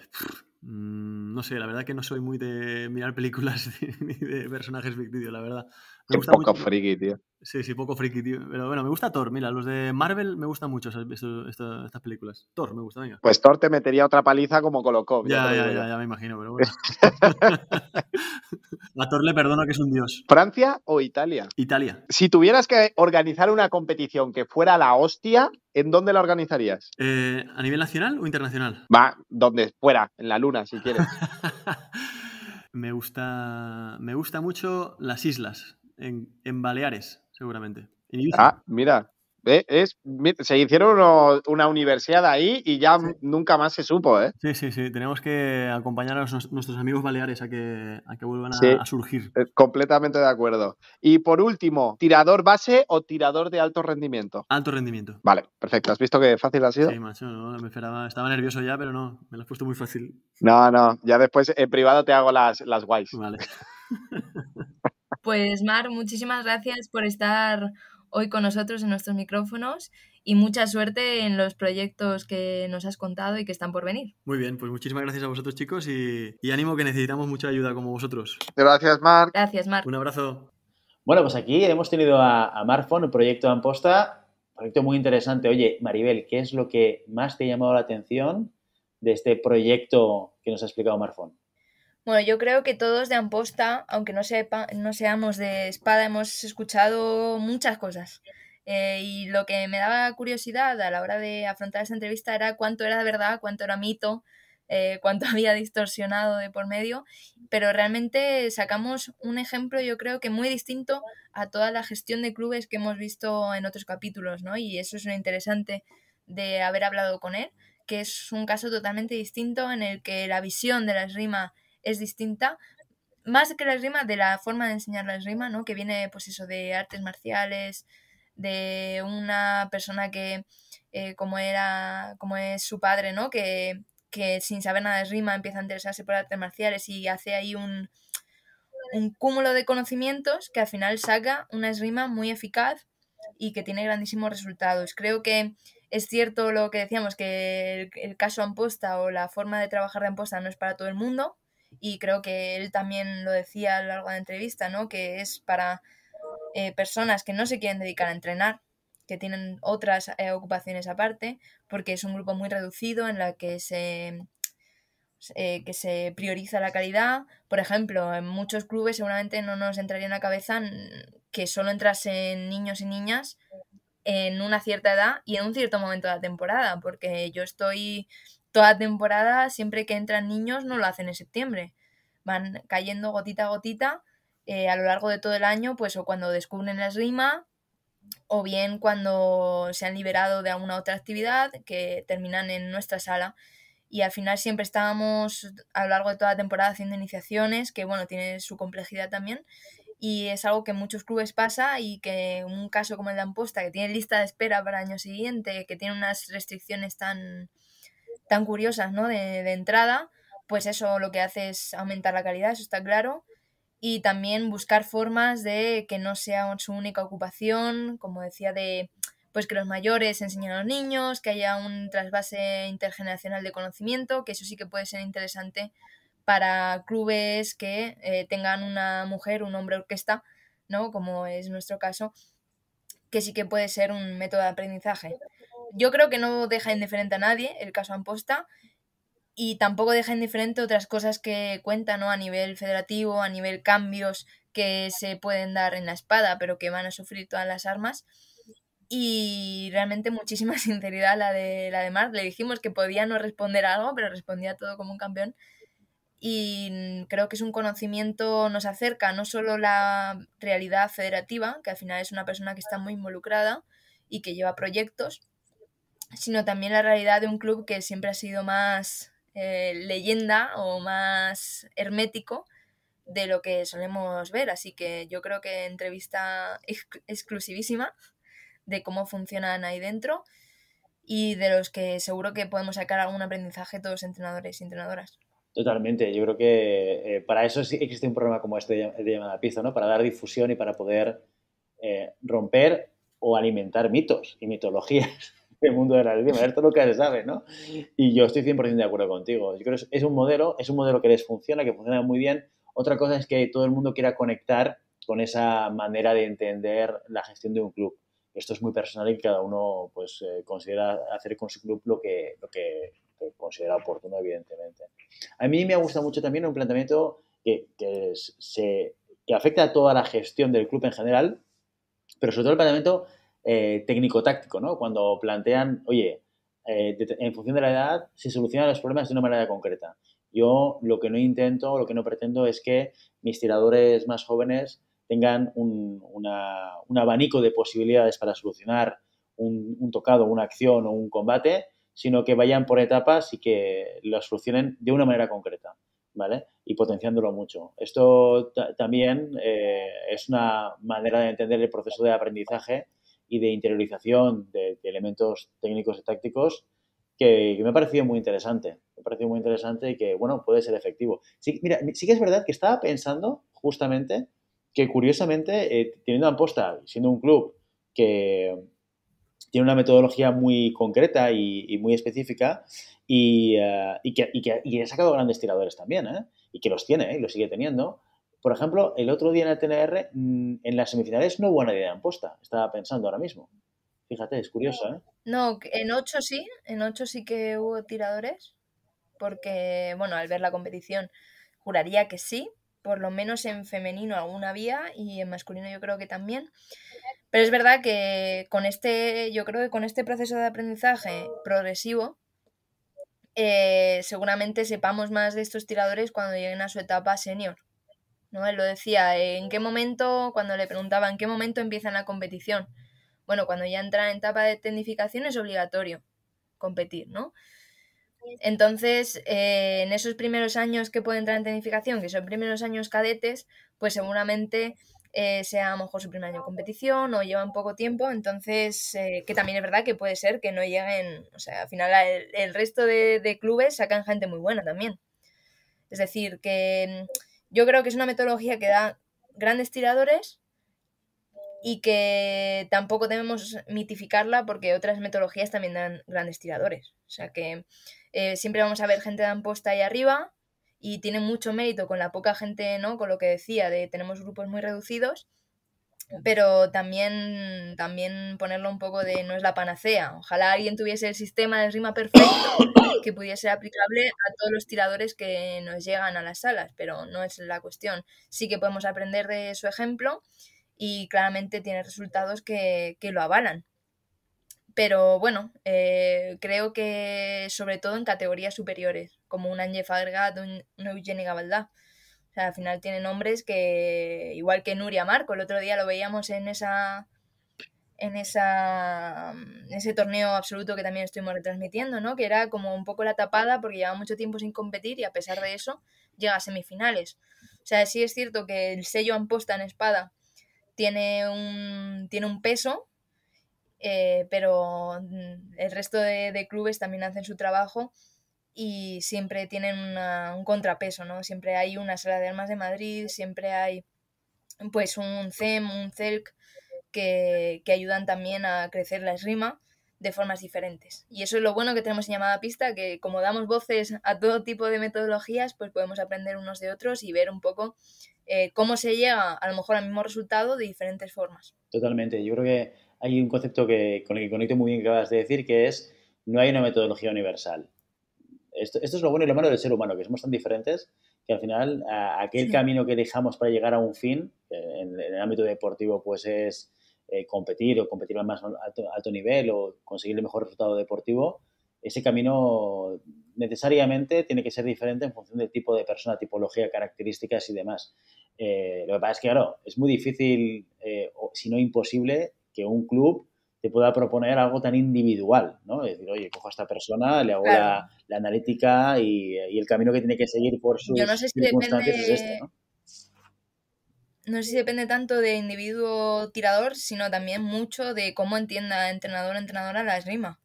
mm, no sé, la verdad que no soy muy de mirar películas ni de personajes ficticios, la verdad es poco friki, tío. Sí, sí, poco friki, tío. Pero bueno, me gusta Thor. Mira, los de Marvel me gustan mucho estas, películas. Thor me gusta, venga. Pues Thor te metería otra paliza como colocó. Ya, ya, ya, ya, me imagino, pero bueno. A Thor le perdono que es un dios. ¿Francia o Italia? Italia. Si tuvieras que organizar una competición que fuera la hostia, ¿en dónde la organizarías? Eh, ¿A nivel nacional o internacional? Va, donde fuera, en la luna, si quieres. me gusta. Me gusta mucho las islas en, Baleares, seguramente. Ah, mira, se hicieron una universidad ahí y ya nunca más se supo, ¿eh? Sí, sí, sí. Tenemos que acompañar a nuestros amigos baleares a que, vuelvan a, surgir. Eh, completamente de acuerdo. Y por último, ¿tirador base o tirador de alto rendimiento? Alto rendimiento. Vale, perfecto. ¿Has visto qué fácil ha sido? Sí, macho, Estaba nervioso ya, pero no, me lo has puesto muy fácil. No, no, ya después en privado te hago las, las guays. Vale. Pues Mar, muchísimas gracias por estar hoy con nosotros en nuestros micrófonos y mucha suerte en los proyectos que nos has contado y que están por venir. Muy bien, pues muchísimas gracias a vosotros chicos y, ánimo que necesitamos mucha ayuda como vosotros. Gracias Mar. Gracias Mar. Un abrazo. Bueno, pues aquí hemos tenido a, Marfon, el proyecto Amposta, proyecto muy interesante. Oye, Maribel, ¿qué es lo que más te ha llamado la atención de este proyecto que nos ha explicado Marfon? Bueno, yo creo que todos de Amposta, aunque no, sepa, no seamos de espada, hemos escuchado muchas cosas. Eh, y lo que me daba curiosidad a la hora de afrontar esa entrevista era cuánto era verdad, cuánto era mito, eh, cuánto había distorsionado de por medio. Pero realmente sacamos un ejemplo, yo creo que muy distinto a toda la gestión de clubes que hemos visto en otros capítulos, ¿no? Y eso es lo interesante de haber hablado con él, que es un caso totalmente distinto en el que la visión de las rimas es distinta, más que la rima de la forma de enseñar la esrima, ¿no? Que viene, pues eso, de artes marciales, de una persona que, eh, como era, como es su padre, ¿no? Que, que, sin saber nada de rima empieza a interesarse por artes marciales y hace ahí un, un cúmulo de conocimientos que al final saca una esrima muy eficaz y que tiene grandísimos resultados. Creo que es cierto lo que decíamos, que el, el caso Amposta o la forma de trabajar de Amposta no es para todo el mundo, y creo que él también lo decía a lo largo de la entrevista, ¿no? Que es para eh, personas que no se quieren dedicar a entrenar, que tienen otras eh, ocupaciones aparte, porque es un grupo muy reducido en la que se eh, que se prioriza la calidad. Por ejemplo, en muchos clubes seguramente no nos entraría en la cabeza que solo entrasen niños y niñas en una cierta edad y en un cierto momento de la temporada, porque yo estoy toda temporada, siempre que entran niños, no lo hacen en septiembre. Van cayendo gotita a gotita eh, a lo largo de todo el año, pues o cuando descubren la esgrima, o bien cuando se han liberado de alguna otra actividad que terminan en nuestra sala. Y al final siempre estábamos a lo largo de toda la temporada haciendo iniciaciones, que bueno, tiene su complejidad también. Y es algo que en muchos clubes pasa y que un caso como el de Amposta, que tiene lista de espera para el año siguiente, que tiene unas restricciones tan, tan curiosas, ¿no? De, entrada, pues eso lo que hace es aumentar la calidad, eso está claro. Y también buscar formas de que no sea su única ocupación, como decía, de pues que los mayores enseñen a los niños, que haya un trasvase intergeneracional de conocimiento, que eso sí que puede ser interesante para clubes que eh, tengan una mujer, un hombre orquesta, ¿no? Como es nuestro caso, que sí que puede ser un método de aprendizaje yo creo que no deja indiferente a nadie el caso Amposta y tampoco deja indiferente otras cosas que cuentan a nivel federativo, a nivel cambios que se pueden dar en la espada, pero que van a sufrir todas las armas. Y realmente muchísima sinceridad la de, la de Le dijimos que podía no responder a algo, pero respondía todo como un campeón. Y creo que es un conocimiento, nos acerca no solo la realidad federativa, que al final es una persona que está muy involucrada y que lleva proyectos, sino también la realidad de un club que siempre ha sido más eh, leyenda o más hermético de lo que solemos ver. Así que yo creo que entrevista exclusivísima de cómo funcionan ahí dentro y de los que seguro que podemos sacar algún aprendizaje todos entrenadores y entrenadoras. Totalmente, yo creo que eh, para eso existe un programa como este de, llamada piso, ¿no? Para dar difusión y para poder eh, romper o alimentar mitos y mitologías el mundo la a esto Todo lo que se sabe, ¿no? Y yo estoy 100% de acuerdo contigo. Yo creo es un modelo, es un modelo que les funciona, que funciona muy bien. Otra cosa es que todo el mundo quiera conectar con esa manera de entender la gestión de un club. Esto es muy personal y cada uno pues eh, considera hacer con su club lo que, lo que, considera oportuno, evidentemente. A mí me ha gustado mucho también un planteamiento que, que, se, que afecta a toda la gestión del club en general, pero sobre todo el planteamiento eh, técnico-táctico, ¿no? Cuando plantean, oye, eh, en función de la edad se solucionan los problemas de una manera concreta. Yo lo que no intento, lo que no pretendo es que mis tiradores más jóvenes tengan un, abanico de posibilidades para solucionar un, tocado, una acción o un combate, sino que vayan por etapas y que lo solucionen de una manera concreta, ¿vale? Y potenciándolo mucho. Esto también eh, es una manera de entender el proceso de aprendizaje y de interiorización de, elementos técnicos y tácticos que, me ha parecido muy interesante. Me ha parecido muy interesante y que, bueno, puede ser efectivo. Sí, mira, sí que es verdad que estaba pensando justamente que, curiosamente, eh, teniendo Amposta, siendo un club que tiene una metodología muy concreta y, muy específica eh, y, que, ha sacado grandes tiradores también, ¿eh? y que los tiene ¿eh? y los sigue teniendo. Por ejemplo, el otro día en el TNR, mm, en las semifinales no hubo nadie idea en estaba pensando ahora mismo. Fíjate, es curioso, ¿eh? No, en ocho sí, en ocho sí que hubo tiradores, porque, bueno, al ver la competición, juraría que sí, por lo menos en femenino aún había y en masculino yo creo que también. Pero es verdad que con este, yo creo que con este proceso de aprendizaje progresivo, eh, seguramente sepamos más de estos tiradores cuando lleguen a su etapa senior. ¿no? Él lo decía, eh, ¿en qué momento, cuando le preguntaba en qué momento empieza la competición? Bueno, cuando ya entra en etapa de tecnificación es obligatorio competir, ¿no? Entonces, eh, en esos primeros años que puede entrar en tecnificación, que son primeros años cadetes, pues seguramente eh, sea a lo mejor su primer año de competición o llevan poco tiempo, entonces, que también es verdad que puede ser que no lleguen, o sea, al final el, resto de, clubes sacan gente muy buena también. Es decir, que yo creo que es una metodología que da grandes tiradores y que tampoco debemos mitificarla porque otras metodologías también dan grandes tiradores. O sea que eh, siempre vamos a ver gente de posta ahí arriba y tiene mucho mérito con la poca gente, ¿no? Con lo que decía de tenemos grupos muy reducidos, pero también, también ponerlo un poco de no es la panacea. Ojalá alguien tuviese el sistema de rima perfecto que pudiese ser aplicable a todos los tiradores que nos llegan a las salas, pero no es la cuestión. Sí que podemos aprender de su ejemplo y claramente tiene resultados que, lo avalan. Pero bueno, eh, creo que sobre todo en categorías superiores, como un Angie Fargat, un, un Gabaldá, o sea, al final tiene nombres que, igual que Nuria Marco, el otro día lo veíamos en esa en esa mm, ese torneo absoluto que también estuvimos retransmitiendo, ¿no? Que era como un poco la tapada porque lleva mucho tiempo sin competir y a pesar de eso llega a semifinales. O sea, sí es cierto que el sello Amposta en espada tiene un tiene un peso, eh, pero mm, el resto de, de clubes también hacen su trabajo y siempre tienen un contrapeso, ¿no? Siempre hay una sala de armas de Madrid, siempre hay pues un CEM, un CELC, e que, ayudan también a crecer la esrima de formas diferentes. Y eso es lo bueno que tenemos en llamada pista, que como damos voces a todo tipo de metodologías, pues podemos aprender unos de otros y ver un poco eh, cómo se llega a lo mejor al mismo resultado de diferentes formas. Totalmente. Yo creo que hay un concepto que, con el que conecto muy bien que acabas de decir, que es no hay una metodología universal. Esto, es lo bueno y lo malo del ser humano, que somos tan diferentes que al final aquel camino que dejamos para llegar a un fin, eh, en, el ámbito deportivo pues es eh, competir o competir al más alto, nivel o conseguir el mejor resultado deportivo, ese camino necesariamente tiene que ser diferente en función del tipo de persona, tipología, características y demás. Eh, lo que pasa es que, claro, es muy difícil, si no imposible, que un club te pueda proponer algo tan individual, ¿no? Es decir, oye, cojo a esta persona, le hago la, analítica y, el camino que tiene que seguir por su Yo no sé si depende... Este, ¿no? sé si depende tanto de individuo tirador, sino también mucho de cómo entienda entrenador o entrenadora la esgrima.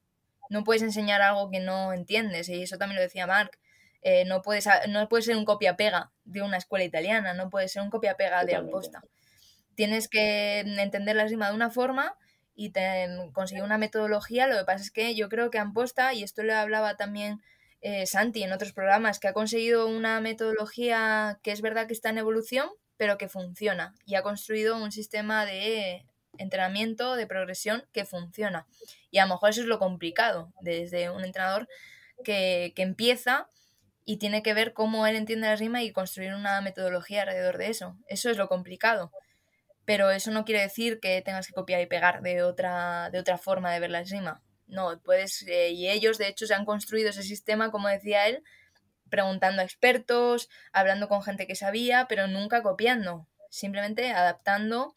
No puedes enseñar algo que no entiendes, y eso también lo decía Marc. Eh, no, puedes, no puedes ser un copia-pega de una escuela italiana, no puede ser un copia-pega de Alcosta. Tienes que entender la esgrima de una forma y te consiguió una metodología. Lo que pasa es que yo creo que han posta y esto lo hablaba también eh, Santi en otros programas, que ha conseguido una metodología que es verdad que está en evolución, pero que funciona y ha construido un sistema de entrenamiento, de progresión que funciona. Y a lo mejor eso es lo complicado desde un entrenador que, que empieza y tiene que ver cómo él entiende la rima y construir una metodología alrededor de eso. Eso es lo complicado pero eso no quiere decir que tengas que copiar y pegar de otra, de otra forma de ver la esgrima. No, puedes, eh, y ellos de hecho se han construido ese sistema, como decía él, preguntando a expertos, hablando con gente que sabía, pero nunca copiando, simplemente adaptando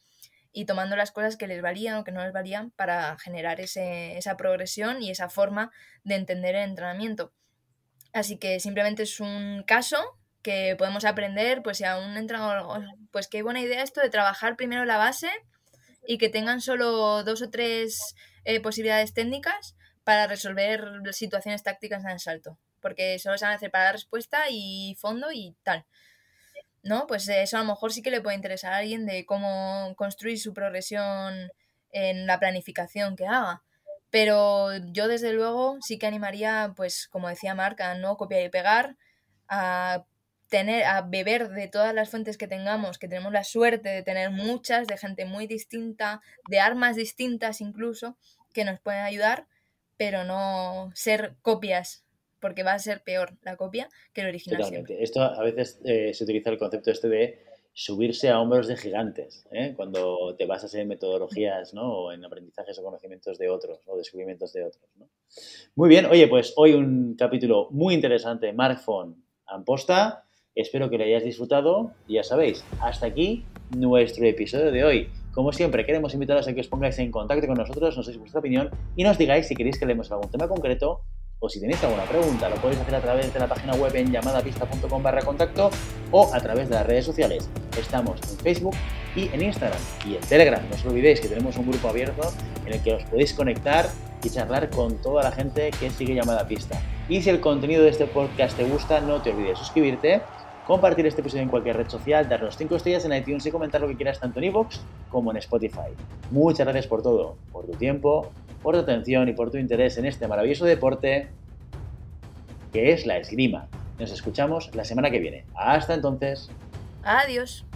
y tomando las cosas que les valían o que no les valían para generar esa progresión y esa forma de entender el entrenamiento. Así que simplemente es un caso que podemos aprender, pues si aún un entrenador, pues qué buena idea esto de trabajar primero la base y que tengan solo dos o tres eh, posibilidades técnicas para resolver situaciones tácticas en salto, porque solo se van a hacer para la respuesta y fondo y tal. ¿No? Pues eso a lo mejor sí que le puede interesar a alguien de cómo construir su progresión en la planificación que haga. Pero yo desde luego sí que animaría, pues como decía Marca, no copiar y pegar, a tener, a beber de todas las fuentes que tengamos, que tenemos la suerte de tener muchas, de gente muy distinta, de armas distintas incluso, que nos pueden ayudar, pero no ser copias, porque va a ser peor la copia que el original. Esto a veces eh, se utiliza el concepto este de subirse a hombros de gigantes, ¿eh? cuando te basas en metodologías ¿no? o en aprendizajes o conocimientos de otros o descubrimientos de otros. Muy bien, oye, pues hoy un capítulo muy interesante, Mark Fon, Amposta. Espero que lo hayáis disfrutado. Y ya sabéis, hasta aquí nuestro episodio de hoy. Como siempre, queremos invitaros a que os pongáis en contacto con nosotros, nos deis vuestra opinión y nos digáis si queréis que leemos algún tema concreto o si tenéis alguna pregunta, lo podéis hacer a través de la página web en llamadapista.com barra contacto o a través de las redes sociales. Estamos en Facebook y en Instagram y en Telegram. No os olvidéis que tenemos un grupo abierto en el que os podéis conectar y charlar con toda la gente que sigue llamada pista. Y si el contenido de este podcast te gusta, no te olvides suscribirte compartir este episodio en cualquier red social, darnos 5 estrellas en iTunes y comentar lo que quieras tanto en iVoox como en Spotify. Muchas gracias por todo, por tu tiempo, por tu atención y por tu interés en este maravilloso deporte que es la esgrima. Nos escuchamos la semana que viene. Hasta entonces. Adiós.